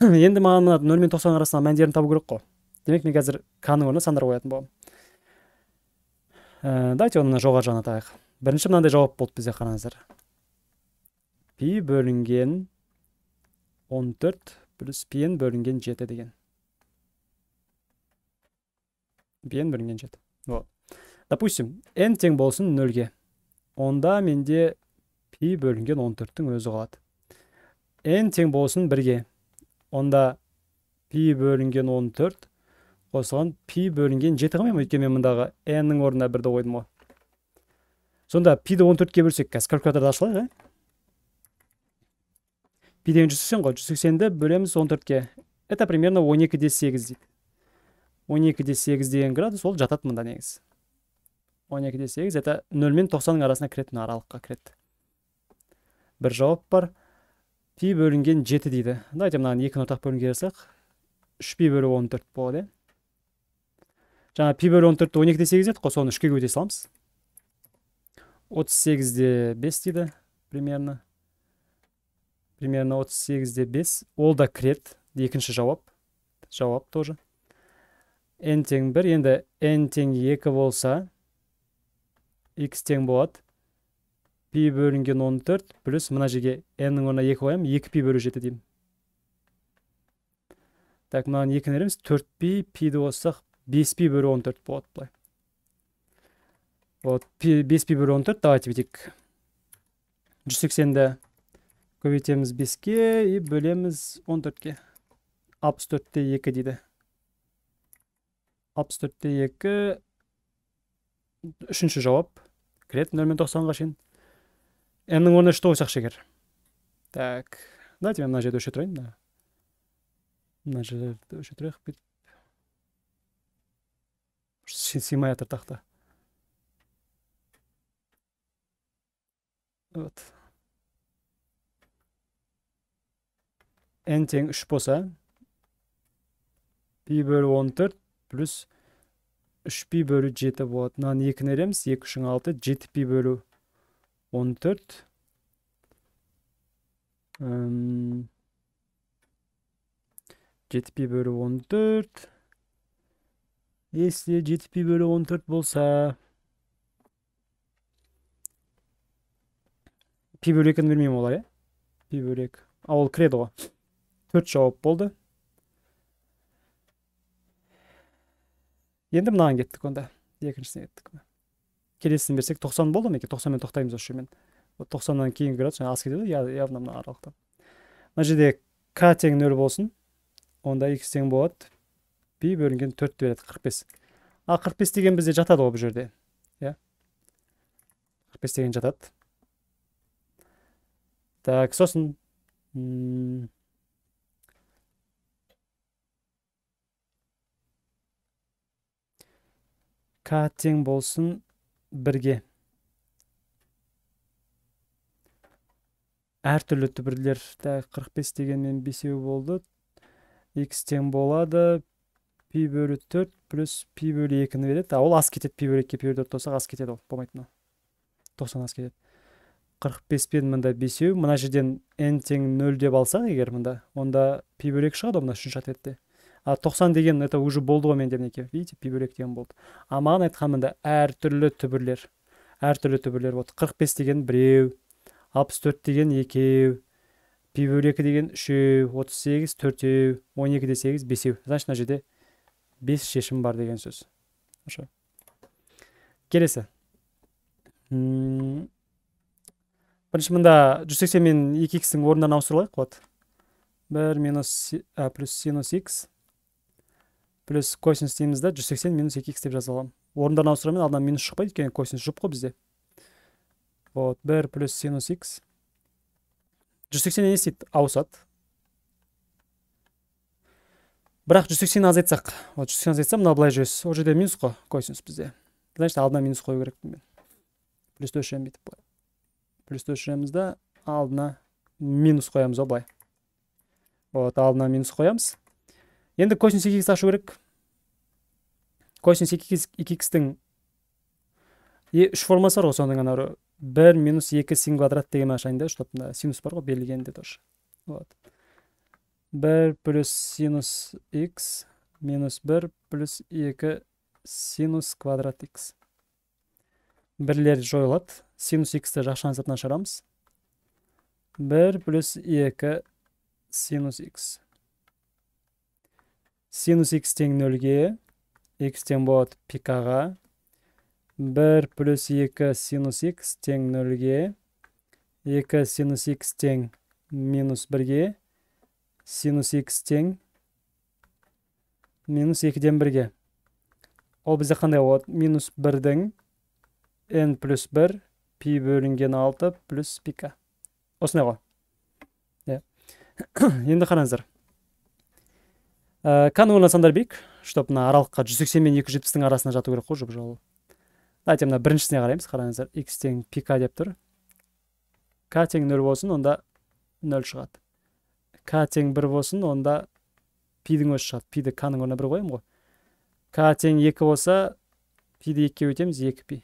енді маған мына нөл мен тоқсан арасындағы мәндерін табу керек қой демек мен қазір к ның орнына сандар қоятын боламын ә, давайте оны мына жоғары жағына тағайық бірінші мынандай жауап болды бізде қараңыздар пи бөлінген 14 плюс пн бөлінген 7 деген пн бөлінген 7 вот допустим n тең болсын нөлге онда менде пи бөлінген 14-тің өзі қалады n тең болсын бірге онда пи бөлінген 14 қосылған пи бөлінген 7 қылмаймын ма өйткені мен мындағы нің орнына бірді қойдым ғой сонда пиді 14-ке бөлсек қазір калькуляторды ашылайық иә пи деген жүз сексен ғой жүз сексенді бөлеміз 14-ке это примерно 12.8 де 8 дейді 12 де 8 деген градус ол жатады мында негізі он екі де сегіз это нөл мен тоқсанның арасына кіретін аралыққа кіреді бір жауап бар пи бөлінген жеті дейді давайте мынаны екіні ортақ бөлімге жасайық үш пи бөлу он төрт болады иә жаңа пи бөлу он төртті он екі де сегіз дедік қой соны үшке көбейте саламыз отыз сегіз де бес дейді примерно примерно отыз сегіз де бес ол да кіреді екінші жауап жауап тоже n тең бір енді n тең екі болса x тең болады пи бөлінген 14 плюс мына жерге n-нің орнына 2 қоямын 2 пи бөлу 7 деймін так мынаны 2 береміз 4 пи пиді қоссақ 5 пи бөлі 14 болады былай вот 5 пи бөлі 14 давайте бүйтейік 180-ді көбейтеміз 5-ке и бөлеміз 14-ке 64-те 2 дейді 64-те 2 үшінші жауап кіреді нөл мен тоқсанға шейін ннің орнына үшті қойсақшы шегер так давайте мен мына жерді өше тұрайын мына мына жерлерді өше тұрайық бүйтіп сыймай жатыр тақта вот n тең үш болса пи бөлу он төрт плюс 3 пи бөлі 7 болады. Нан 2 нереміз 2 үшін 6, 7 пи бөлі 14. Үм... 7 пи бөлі 14. Есте 7 пи бөлі 14 болса, пи бөлі 2-ін білмеймін олай, иә? пи бөлі 2. Ауыл кіреді ол. 4 жауап болды. енді мынаған кеттік онда екіншісіне кеттік келесісін берсек тоқсан болды ма екен тоқсанмен тоқтаймыз осы жермен вот тоқсаннан кейін кіреді жаңағы аз кетеді ғой явно мына аралықта мына жерде к тең нөл болсын онда х тең болады пи бөлінген төртті береді қырық бес ал қырық бес деген бізде жатады ғой бұл жерде иә қырық бес деген жатады так сосын ка тең болсын бірге әртүрлі түбірлер так қырық бес дегенмен бесеу болды x тең болады пи бөлі төрт плюс пи бөлі екіні береді а ол аз кетеді пи бөлі екіге пи бөлі төрт қоссақ аз кетеді ол болмайды мынау тоқсан аз кетеді қырық беспен мында бесеу мына жерден n тең нөл деп алсақ егер мында онда пи бөлі екі шығады мына үшінші ответте а тоқсан деген это уже болды ғой менде мінекей видите пи деген болды а маған айтқан мында әртүрлі түбірлер әртүрлі түбірлер болды қырық бес деген біреу алпыс төрт деген екеу пи екі деген үшеу отыз сегіз төртеу он екі де сегіз бесеу значит мына жерде бес шешім бар деген сөз хорошо келесі бірінші мында жүз сексен мен екі икстің орындарын ауыстырып алайық болады бір минус а плюс синус икс плюс косинус дейміз да жүз сексен минус екі деп жаза аламын орындарын ауыстырғанмен алдынан минус шықпайды өйткені косинус жұп қой бізде вот бір плюс синус икс жүз сексен не істейді ауысады бірақ жүз сексен азайтсақ вот жүз сексен азайтса мынау былай жүресіз ол жерде минус қой косинус бізде значит алдына минус қою керекпін мен плюсті өшіремін бүйтіп былай плюсті өшіреміз да алдына минус қоямыз ғой былай вот алдына минус қоямыз Енді косинус 2x ашу керек. Косинус 2x-тің үш формасы бар ғой, соның ғана 1 2 sin квадрат деген ашайында, ұштап синус бар ғой, берілген деп тұр. Вот. 1 sin x 1 2 sin квадрат x. Бірлер жойылады. Sin x-ті жақшаны сатынан шығарамыз. 1 2 sin x синус x 0 нөлге x тең болады пикаға 1 плюс 2 синус x 0 нөлге 2 синус x тен минус 1-ге синус x тен минус 2-ден 1-ге ол бізде қандай болады минус 1-дің n плюс 1 пи бөлінген 6 плюс пика осындай ғой иә енді қараңыздар ә, э, конвольный сандар биік чтобы мына аралыққа жүз сексен мен екі жүз жетпістің арасына жату керек қой жұп жолы давайте мына біріншісіне қараймыз қараңыздар x тең пк деп тұр к тең нөл болсын онда нөл шығады к тең бір болсын онда пидің өзі шығады пиді ның орнына бір қоямын ғой к тең екі болса пиді екіге өтеміз екі пи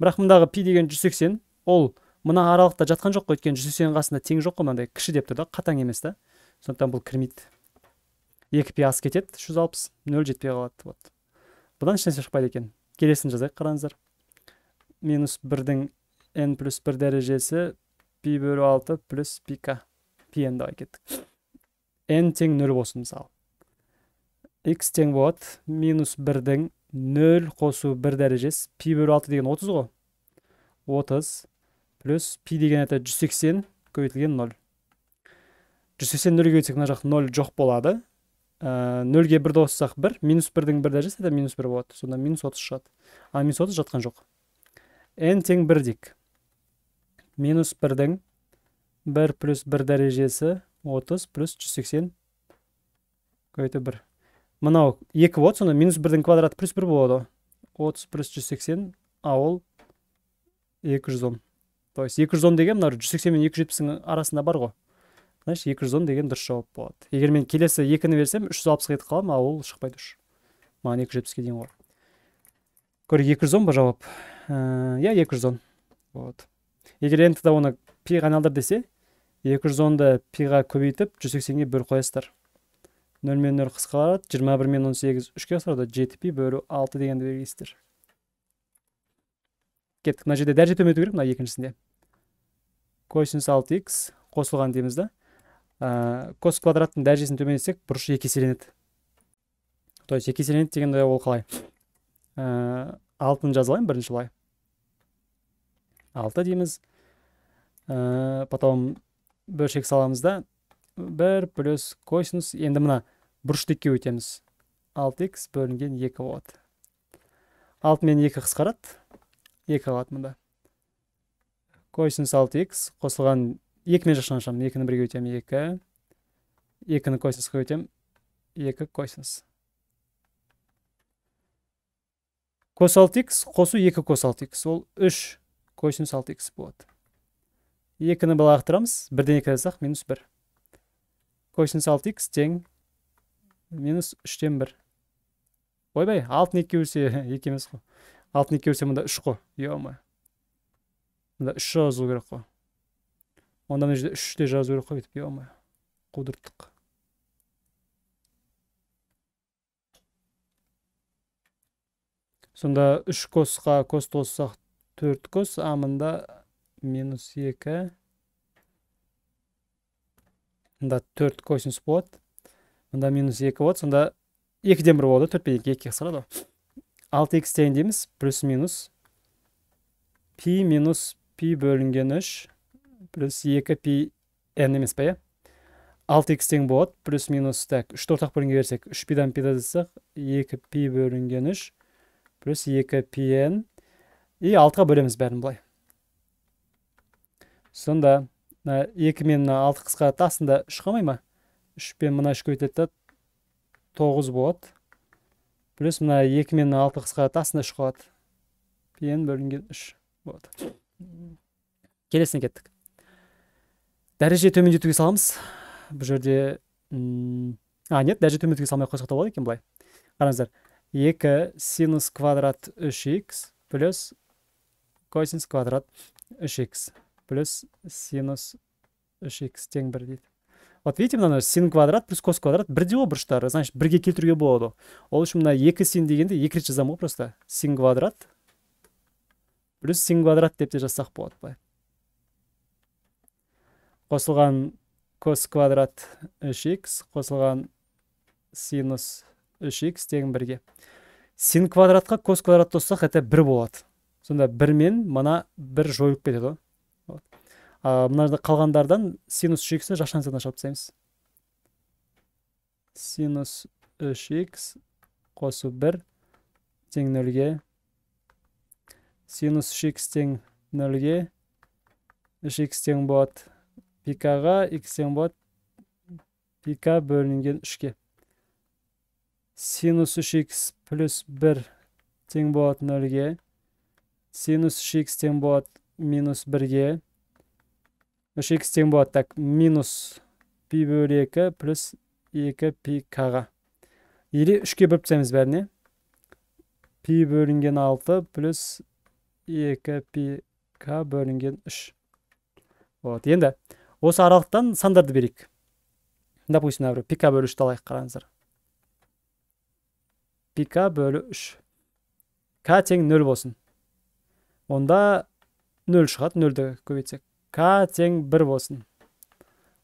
бірақ мындағы пи деген жүз сексен ол мына аралықта жатқан жоқ қой өйткені жүз сексеннің қасында тең жоқ қой мынандай кіші деп тұр да қатаң емес та сондықтан бұл кірмейді екі пи асып кетеді үш жүз алпыс нөл жетпей қалады вот бұдан ешнәрсе шықпайды екен келесін жазайық қараңыздар минус бірдің n плюс бір дәрежесі пи бөлу алты плюс пи к пи н давай кеттік n тең нөл болсын мысалы x тең болады минус бірдің нөл қосу бір дәрежесі пи бөлу алты деген отыз ғой отыз плюс пи деген это жүз сексен көбейтілген нөл жүз сексен нөлге көбейтсек мына жақ нөл жоқ болады ә, нөлге бірді қоссақ бір минус бірдің бір дәрежесі да минус бір болады сонда минус отыз шығады ал минус отыз жатқан жоқ n тең бір дейік минус бірдің бір плюс бір дәрежесі отыз плюс жүз сексен көбейту бір мынау екі болады сонда минус бірдің квадраты плюс бір болады отыз плюс жүз сексен а ол екі жүз он то есть екі жүз он деген мынау жүз сексен мен екі жүз жетпістің арасында бар ғой значит екі жүз он деген дұрыс жауап болады егер мен келесі екіні берсем үш жүз алпысқа кетіп қаламын а ол шықпайды үш маған екі жүз жетпіске дейін ғой көрейік екі жүз он ба жауап иә екі жүз он вот егер ентіда оны пиға айналдыр десе екі жүз онды пиға көбейтіп жүз сексенге бөліп қоясыздар нөл мен нөл қысқарады жиырма бір мен он сегіз үшке асырады жеті пи бөлу алты дегенді белгілейсіздер кеттік мына жерде төмен өту керек мына екіншісінде косинус алты икс қосылған дейміз да ә, кос квадраттың дәрежесін төмендетсек бұрыш екі еселенеді то есть екі еселенеді дегенде ол қалай ә, алтыны жазалайын бірінші былай алты дейміз ә, потом бөлшек саламыз да бір плюс косинус енді мына бұрышты екіге өтеміз алты икс бөлінген екі болады алты мен екі қысқарады екі қалады мында косинус алты икс қосылған екімен жасаған шығамын екіні бірге өтемін екі екіні косинусқа өтемін екі косинус кос алты икс қосу екі кос алты икс ол үш косинус алты икс болады екіні былай ақтырамыз, бірден екі жазсақ минус бір косинус алты икс тең минус үштен бір ойбай алтыны екіге бөлсе екі емес қой алтын екіге бөлсе мұнда үш қой е мое мында үш жазылу керек қой онда мына жерде үш жазу керек қой бүйтіп е мое қудырттық сонда үш косқа косты қоссақ төрт кос а мында минус екі мында төрт косинус болады мында минус екі болады сонда екіден бір болады төрт пен екі екіге қысқарады ғой алты икс тең дейміз плюс минус пи минус пи бөлінген үш плюс екі пи n емес па иә алты х тең болады плюс минус так үшті ортақ бөлімге берсек үш пидан пи жазсақ екі пи бөлінген үш плюс екі пи n и алтыға бөлеміз бәрін былай сонда мына екі мен мына алты қысқарады астында үш қалмай ма үш пен мына үш көбейтеді да тоғыз болады плюс мына екі мен мына алты қысқарады астында үш қалады н бөлінген үш болады келесіне кеттік дәреже төмендетуге саламыз бұл жерде а нет дәреже төмендетуге салмай ақ қойсақ та болады екен былай қараңыздар екі синус квадрат үш икс плюс косинус квадрат үш икс плюс синус үш икс тең бір дейді вот видите мынаны син квадрат плюс кос квадрат бірдей ғой бұрыштары значит бірге келтіруге болады ол үшін мына екі син дегенде екі рет жазамын ғой просто син квадрат плюс син квадрат деп те жазсақ болады былай қосылған кос квадрат 3 x қосылған синус 3 x тегін бірге син квадратқа кос квадрат қоссақ это бір болады сонда 1 мен мына бір жойылып кетеді ғой а мына қалғандардан синус 3 x ті жақ жағына шығарып тастаймыз синус 3 x қосу бір тең нөлге синус 3 x тең нөлге 3 x тең болады пикаға пи пика бөлінген үшке синус үш икс плюс бір тең болады нөлге синус үш икс тең болады минус бірге үш икс тең болады так минус пи бөлі екі плюс екі пикаға или үшке бөліп тастаймыз бәріне пи бөлінген алты плюс екі пи к бөлінген үш вот енді осы аралықтан сандарды берейік допустим бір пика бөлі үшті алайық қараңыздар Пика бөлі үш к тең нөл болсын онда нөл шығады нөлді көбейтсек к тең бір болсын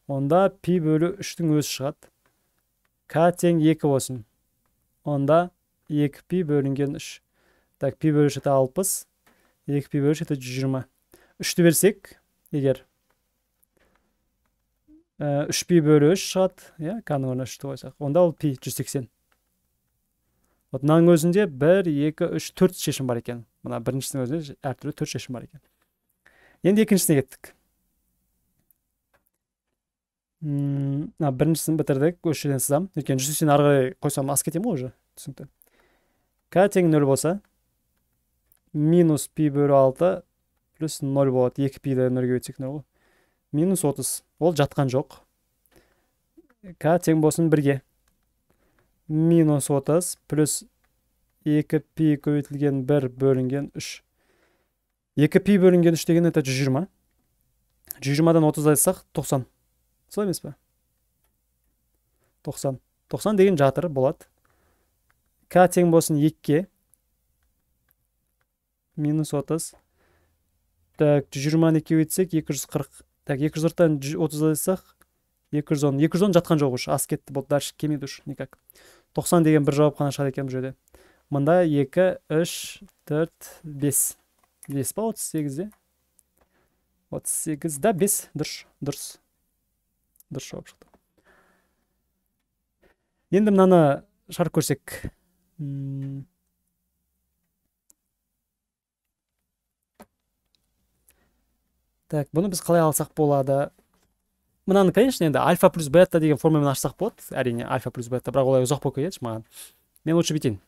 онда пи бөлі үштің өзі шығады к тең екі болсын онда екі пи бөлінген үш так пи бөлі үш это алпыс екі пи бөлі үш жүз жиырма үшті берсек егер үш э, пи бөлі үш шығады иә к-ның орнына үшті қойсақ онда ол пи жүз сексен вот мынаның өзінде бір екі үш төрт шешім бар екен мына біріншісінің өзінде әртүрлі төрт шешім бар екен енді екіншісіне кеттік мына біріншісін бітірдік осы жерден сызамын өйткені жүз сексен ары қарай қойсам асып кетемін ғой уже түсінікті к тең нөл болса минус пи бөлі алты плюс ноль болады екі пиді нөлге өтсек нөл ғой минус отыз ол жатқан жоқ к тең болсын бірге минус отыз плюс екі пи көбейтілген бір бөлінген үш екі пи бөлінген үш деген это жүз жиырма жүз жиырмадан отыз айтсақ тоқсан солай емес па тоқсан тоқсан деген жатыр болады к тең болсын екіге минус отыз так жүз жиырманы екіге бөлсек екі жүз қырық так екі жүз қырықтан отыз айтсақ екі жүз он екі жүз он жатқан жоқ уже асып кетті болды дальше келмейді уже никак тоқсан деген бір жауап қана шығады екен бұл жерде мында екі үш төрт бес бес па отыз сегіз отыз сегіз да бес дұрыс дұрыс дұрыс жауап шықты енді мынаны шығарып көрсек так бұны біз қалай алсақ болады мынаны конечно енді альфа плюс бета деген формамен ашсақ болады әрине альфа плюс бета бірақ олай ұзақ болып кетеді маған мен лучше бүйтейін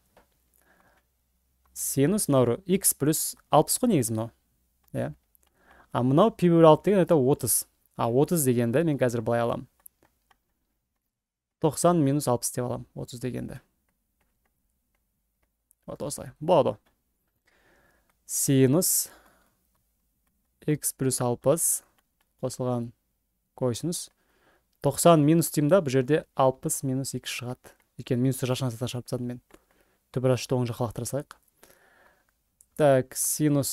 синус мынау x плюс алпыс қой негізі мынау иә а мынау пи бөлі алты деген это отыз а отыз дегенді мен қазір былай аламын тоқсан минус алпыс деп аламын отыз дегенді вот осылай болады синус x плюс алпыс қосылған косинус тоқсан минус деймін да бұл жерде алпыс минус екі шығады өйткені минусты жашына сата шығарып тастадым мен түбір ашты оң жаққа лақтыра салайық так синус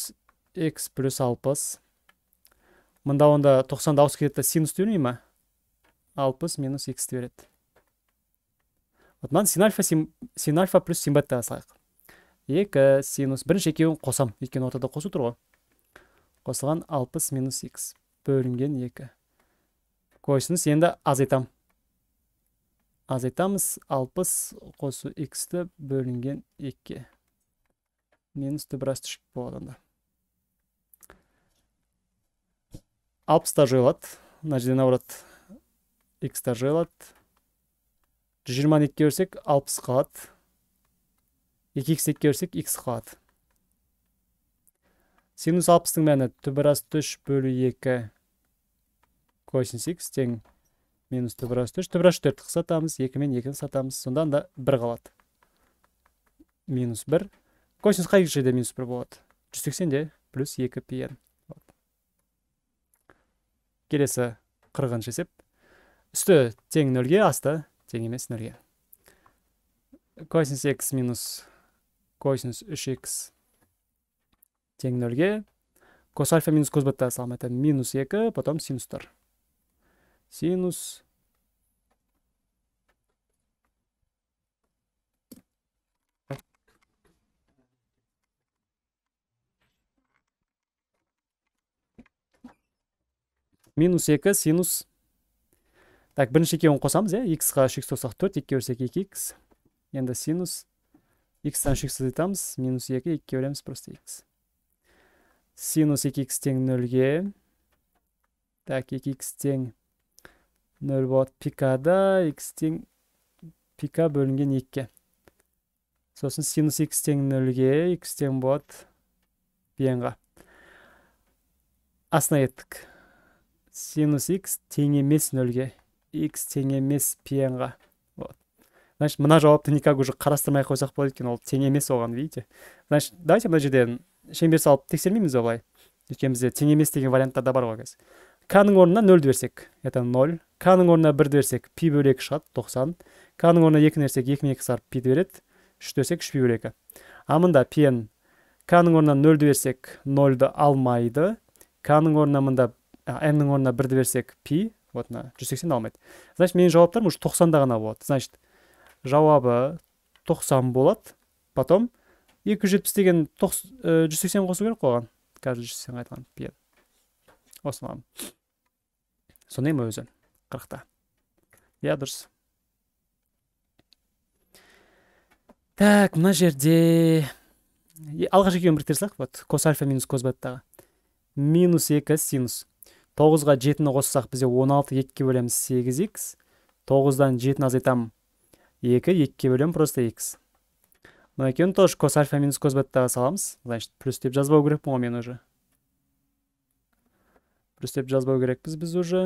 x плюс алпыс мында онда тоқсанды ауысып кетеді да синус бермей ма алпыс минус x береді вот мынаны син альфа син, альфа плюс син бетаға салайық екі синус бірінші екеуін қосамын өйткені ортада қосу тұр ғой қосылған алпыс минус x бөлінген екі косинус енді азайтам. азайтамыз алпыс қосу х-ті бөлінген екіге минус біраз түшік болады онда та жойылады мына жерден ауырады х та жойылады жүз жиырманы екіге бөлсек алпыс қалады екі х екіге бөлсек х қалады синус алпыстың мәні түбір асты үш бөлу екі косинус икс тең минус түбір асты үш түбір асты төртті сатамыз екі мен екіні сатамыз сонда анда бір қалады минус бір косинус қай жерде минус бір болады жүз сексенде плюс екі пи н келесі қырғын есеп үсті тең нөлге асты тең емес нөлге косинус x минус косинус үш x тең нөлге кос альфа минус кос бета салам это минус екі потом синустар синус минус екі синус так бірінші екеуін қосамыз иә иксқа үш икс қоссақ төрт екіге бөлсек екі икс енді синус икстан үш иксті айтамыз минус екі екіге бөлеміз просто икс синус 2x тен 0-ге. Так, 2x тен 0 болады да x тен пика бөлінген 2-ке. Сосын синус x тен 0-ге, x тен болады бенға. Асына еттік. Синус x тең емес 0-ге, x тең емес пенға. Значит, мына жауапты никак уже қарастырмай қойсақ болады екен, ол тенемес емес оған, видите? Значит, давайте мына жерден шеңбер салып тексермейміз ба былай өйткені бізде тең емес деген варианттар да бар ғой қазір кның орнына нөлді берсек это ноль ның орнына бірді берсек пи екі шығады тоқсан ның орнына екіні берсек екімен екі сарып пиді береді үшті берсек үш пи екі а мында пн ның орнына нөлді берсек нольді алмайды ның орнына мында мнің орнына бірді берсек пи вот мына жүз сексен алмайды значит менің жауаптарым уже тоқсанда ғана болады значит жауабы тоқсан болады потом екі жүз жетпіс деген э, жүз сексен қосу керек қой оған қазір жүз сексен айтқан осыған сондай ма өзі қырықта иә дұрыс так мына жерде алғаш екеуін біріктіре салайық вот кос альфа минус кос беттағы минус екі синус тоғызға жетіні қоссақ бізде он алты екіге бөлеміз сегіз икс тоғыздан жетіні азайтамын екі екіге бөлемін просто икс мына екеуін тоже кос альфа минус кос беттаға саламыз значит плюс деп жазбау керекпін ғой мен уже плюс деп жазбау керекпіз біз уже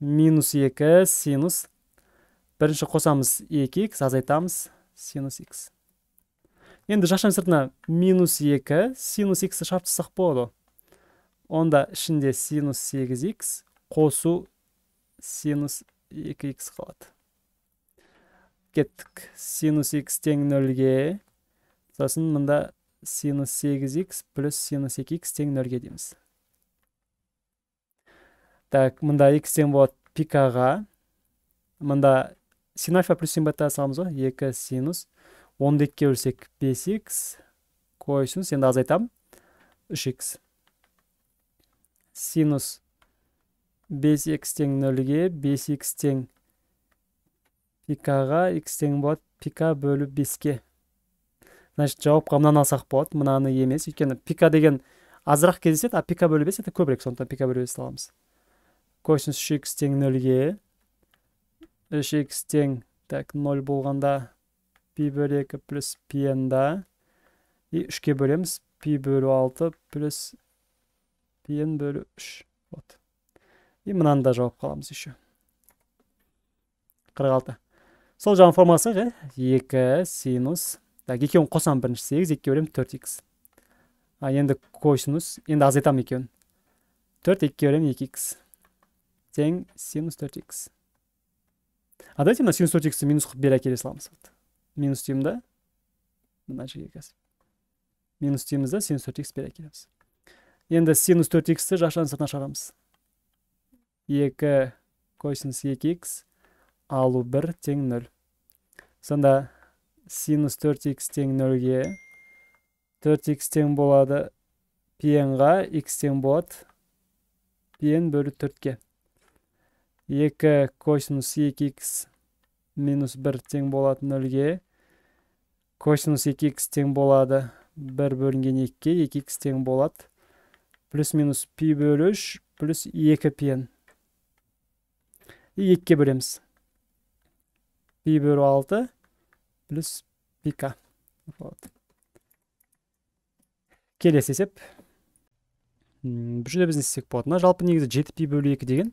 минус екі синус бірінші қосамыз екі икс азайтамыз синус икс енді шашаның сыртына минус екі синус иксті шығарып тастасақ болады онда ішінде синус сегіз икс қосу синус екі икс қалады кеттік синус x тең нөлге сосын мында синус 8x плюс синус 2x тең нөлге дейміз так мында x тең болады пикаға мында син альфа плюс син бета саламыз ғой екі синус онды екіге бөлсек бес икс косинус енді азайтамын үш икс синус бес икс тең нөлге бес икс тең пикаға x тең болады пика бөлу беске значит жауапқа мынаны алсақ болады мынаны емес өйткені пика деген азырақ кездеседі а пика бөлу бес это көбірек сондықтан пика бөлу бесті аламыз косинус үш икс тең нөлге үш икс тең так ноль болғанда пи бөлү екі плюс да и үшке бөлеміз пи бөлу алты плюс пн бөлу үш вот и мынаны да жауапқа аламыз еще қырық алты сол жағын формуласы иә екі синус так екеуін қосамын бірінші сегіз екіге бөлемін төрт икс а енді косинус енді азайтамын екеуін төрт екіге бөлемін екі икс тең синус төрт икс а давайте мына синус төрт иксті минус қылып бері әкеле саламыз минус деймін да мына жерге қазір минус дейміз да синус төрт икс бері әкелеміз енді синус төрт иксті жақшаның сыртына шығарамыз екі косинус екі икс алу 1 тең 0 сонда синус 4 x тең 0-ге 4 x тең болады пиенға х тең болады пиен бөлі 4-ке 2 косинус 2 x минус 1 тең болады 0-ге косинус 2 x тең болады 1 бөлінген 2-ке 2 x тең болады плюс минус пи бөлі 3 плюс 2 пиен екіге бөлеміз pi алты 6 пи к Вот. келесі есеп бұл жерде біз не істек болады мына жалпы негізі жеті пи бөлу екі деген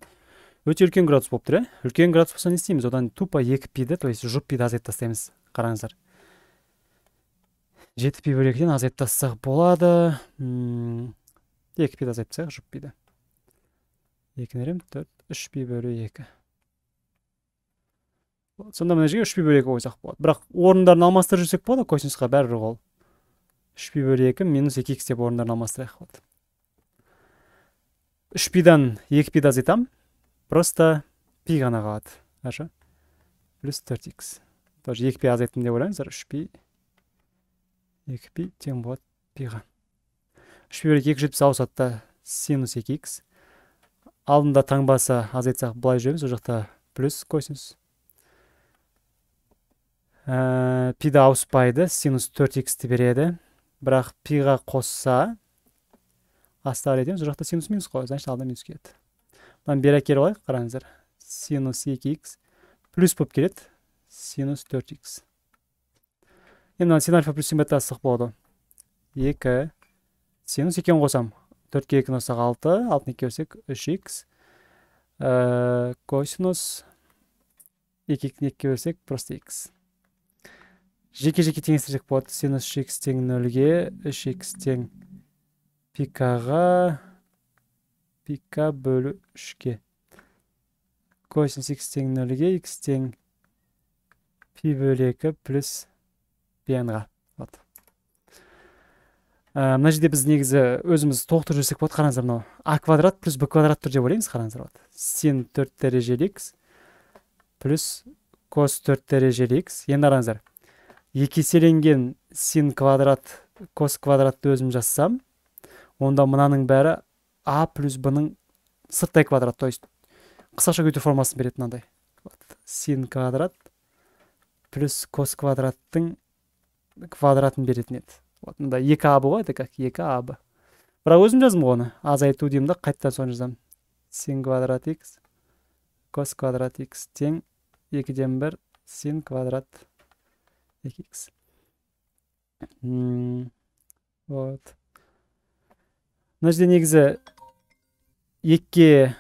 өте үлкен градус болып тұр иә үлкен градус болса не істейміз одан тупо екі пиді то есть жұп пиді азайтып тастаймыз қараңыздар жеті пи бөлу екіден азайтып тастасақ болады екі пиді азайтып тастайық жұп пиді екіні әрем төрт үш пи бөлу екі сонда мына жерге үш пи екі қойсақ болады бірақ орындарын алмастырып жүрсек болады косинусқа бәрібір ол үш пи бөл екі минус екі икс деп орындарын алмастырайық болады үш пидан екі пиді азайтамын просто пи ғана қалады хорошо плюс төрт икс тоже екі пи азайттым деп ойлаңыздар үш пи екі пи тең болады пиға үш пи бөл екі жетпіс ауысады да синус екі икс алдында таңбасы азайтсақ былай жүреміз ол жақта плюс косинус ә, э, пиді ауыспайды синус 4х-ті береді бірақ пиға қосса оставлять етеміз бұл жақта синус минус қой значит алдына минус келеді мынаны бері әкеліп алайық қараңыздар синус 2х плюс болып келеді синус 4х енді мына син альфа плюс син бета ыстық болды. 2 синус екеуін қосамын төртке екіні қоссақ алты алтыны екіге бөлсек үш икс э, косинус екі екіні екіге бөлсек просто икс жеке жеке теңестірсек болады синус үш икс тең нөлге үш икс тең пикаға пика бөлу үшке косинус икс тең нөлге икс тең пи бөлу екі плюс пианға вот ә, мына жерде біз негізі өзіміз толықтырып жіберсек болады қараңыздар мынау а квадрат плюс б квадрат тұр деп ойлаймыз қараңыздар вот син төрт дәрежелі икс плюс кос төрт дәрежелі икс енді қараңыздар екі еселенген син квадрат кос квадратты өзім жазсам онда мынаның бәрі а плюс б-ның сырттай квадрат то есть қысқаша күйту формасын береді мынандай син квадрат плюс кос квадраттың квадратын беретін еді вот мында екі абы ғой это как екі абы бірақ өзім жаздым ғой оны азайту деймін да қайтадан соны жазамын син квадрат x кос квадрат x тең екіден бір син квадрат fx. вот мына жерде негізі екіге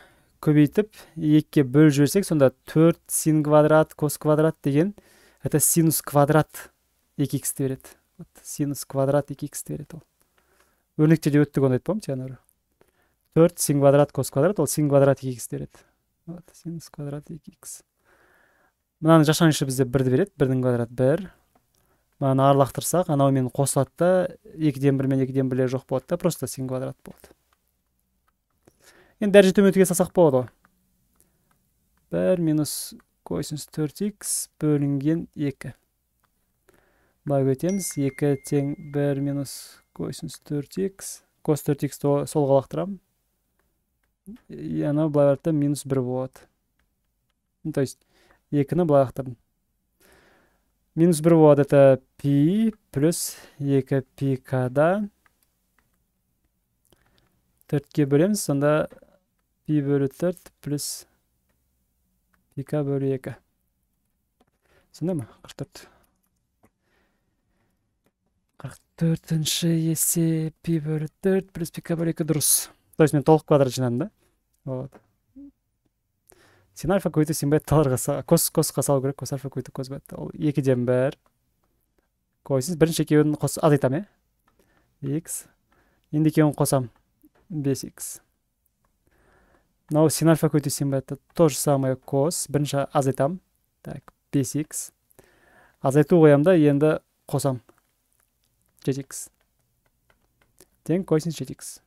көбейтіп екіге бөліп жіберсек сонда төрт син квадрат кос квадрат деген это синус квадрат екі иксті береді вот синус квадрат екі иксті береді ол өрнектерде өттік оны помните анау төрт син квадрат кос квадрат ол син квадрат екі иксті береді вот синус квадрат екі икс мынаның жашаңшы бізде бірді береді бірдің квадраты бір мынаны лақтырсақ анаумен қосылады да екіден бір мен екіден бірлер жоқ болады да просто син квадрат болады енді дәреже төмендетуге салсақ болады ғой бір минус косинус төрт икс бөлінген екі былай өтеміз екі тең бір минус косинус төрт икс кос төрт иксті солға лақтырамын и анау былай барады да минус бір болады то есть екіні былай лақтырдым минус 1 болады это пи плюс пи када төртке бөлеміз сонда пи бөлі төрт плюс пика бөлі екі сондай ма қырық төрт қырық төртінші есе пи бөлі төрт плюс пика бөлі екі дұрыс то есть мен толық квадрат жинадым да вот сен альфа көйті симбетталарға кос косқа салу керек кос альфа көйті кос бетта ол екіден бір косинус бірінші екеуін қос азайтамын иә икс енді екеуін қосамын бес икс мынау син альфа көйті син бетта то же самое кос бірінші азайтамын так бес икс азайту қоямын да енді қосамын жеті икс тең косинус жеті икс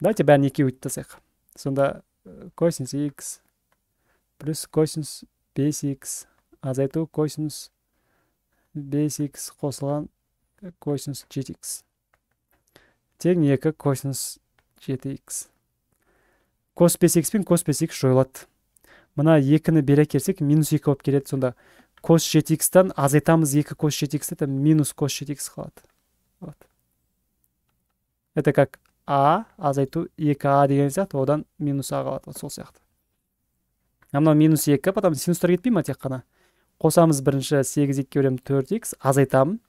давайте бәрін екеуі тастасайық сонда косинус x плюс косинус 5x азайту косинус 5x қосылған косинус 7x тең екі косинус 7x кос 5x пен кос 5x жойлады мына екіні бере келсек минус екі болып келеді сонда кос 7x-тан азайтамыз екі кос 7x это минус кос 7x қалады вот это как а азайту екі а деген сияқты одан минус а қалады сол сияқты а мынау минус екі потом синустар кетпей ма тек қана қосамыз бірінші сегіз екіге бөлемін төрт икс азайтамын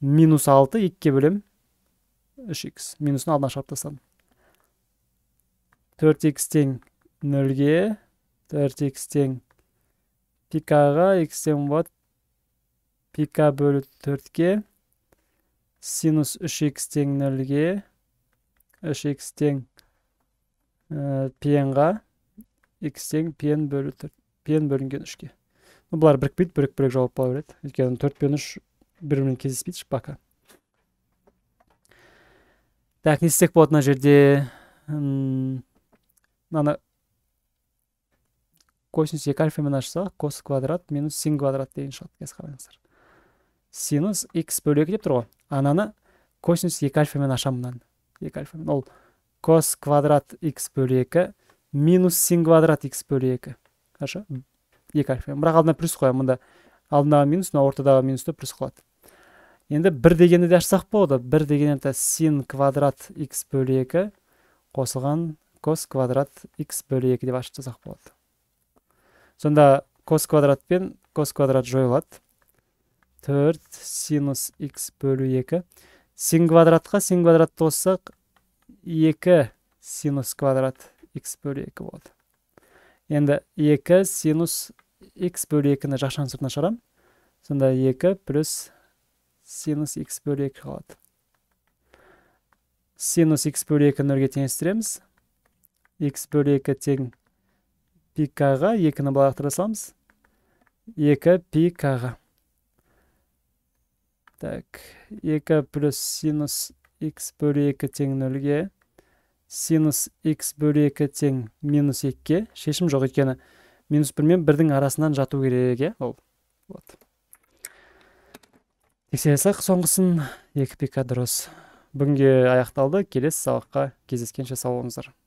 минус алты екіге бөлемін үш икс минусын алдына шығарып тастадым төрт икс тең нөлге төрт икс тең пикаға икс тең болады пика бөлу төртке синус үш икс тең нөлге үш hx тең ә, ға, x тең бөлу төрт пн бөлінген үшке ну бұлар бірікпейді бірік бірік жауап бола береді өйткені төрт пен үш бір бірімен кездеспейді пока так не істек болады мына жерде мынаны косинус екі альфамен ашсақ кос квадрат минус син квадрат деген шығады қазір қараңыздар синус икс бөлу екі деп тұр ғой ананы косинус екі альфамен ашамын мынаны екі альфа ол кос квадрат x бөлі екі минус син квадрат x бөлі екі хорошо екі альфа бірақ алдына плюс қоямын мында алдындағы минус мына ортадағы минусты плюс қылады енді бір дегенді де ашсақ болады бір деген это син квадрат x бөлі екі қосылған кос квадрат x бөлі екі деп ашып тастасақ болады сонда кос квадрат пен кос квадрат жойылады төрт синус x бөлі екі син квадратқа син квадратты қоссақ екі синус квадрат x бөлі екі болады енді екі синус x бөлі екіні жақшаның сыртына шығарамын сонда екі плюс синус x бөлі екі қалады синус x бөлі екі нөлге теңестіреміз x бөлі екі тең каға, екіні былай лақтыра саламыз екі пи каға. Так, 2 плюс синус x бөлі 2 0 нөлге синус x бөлі 2 тен минус 2-ке шешім жоқ екені, минус 1 мен 1-дің арасынан жату керек иә ол вот тексере салсақ соңғысын екі пика дұрыс бүгінге аяқталды келесі сабаққа кездескенше сау болыңыздар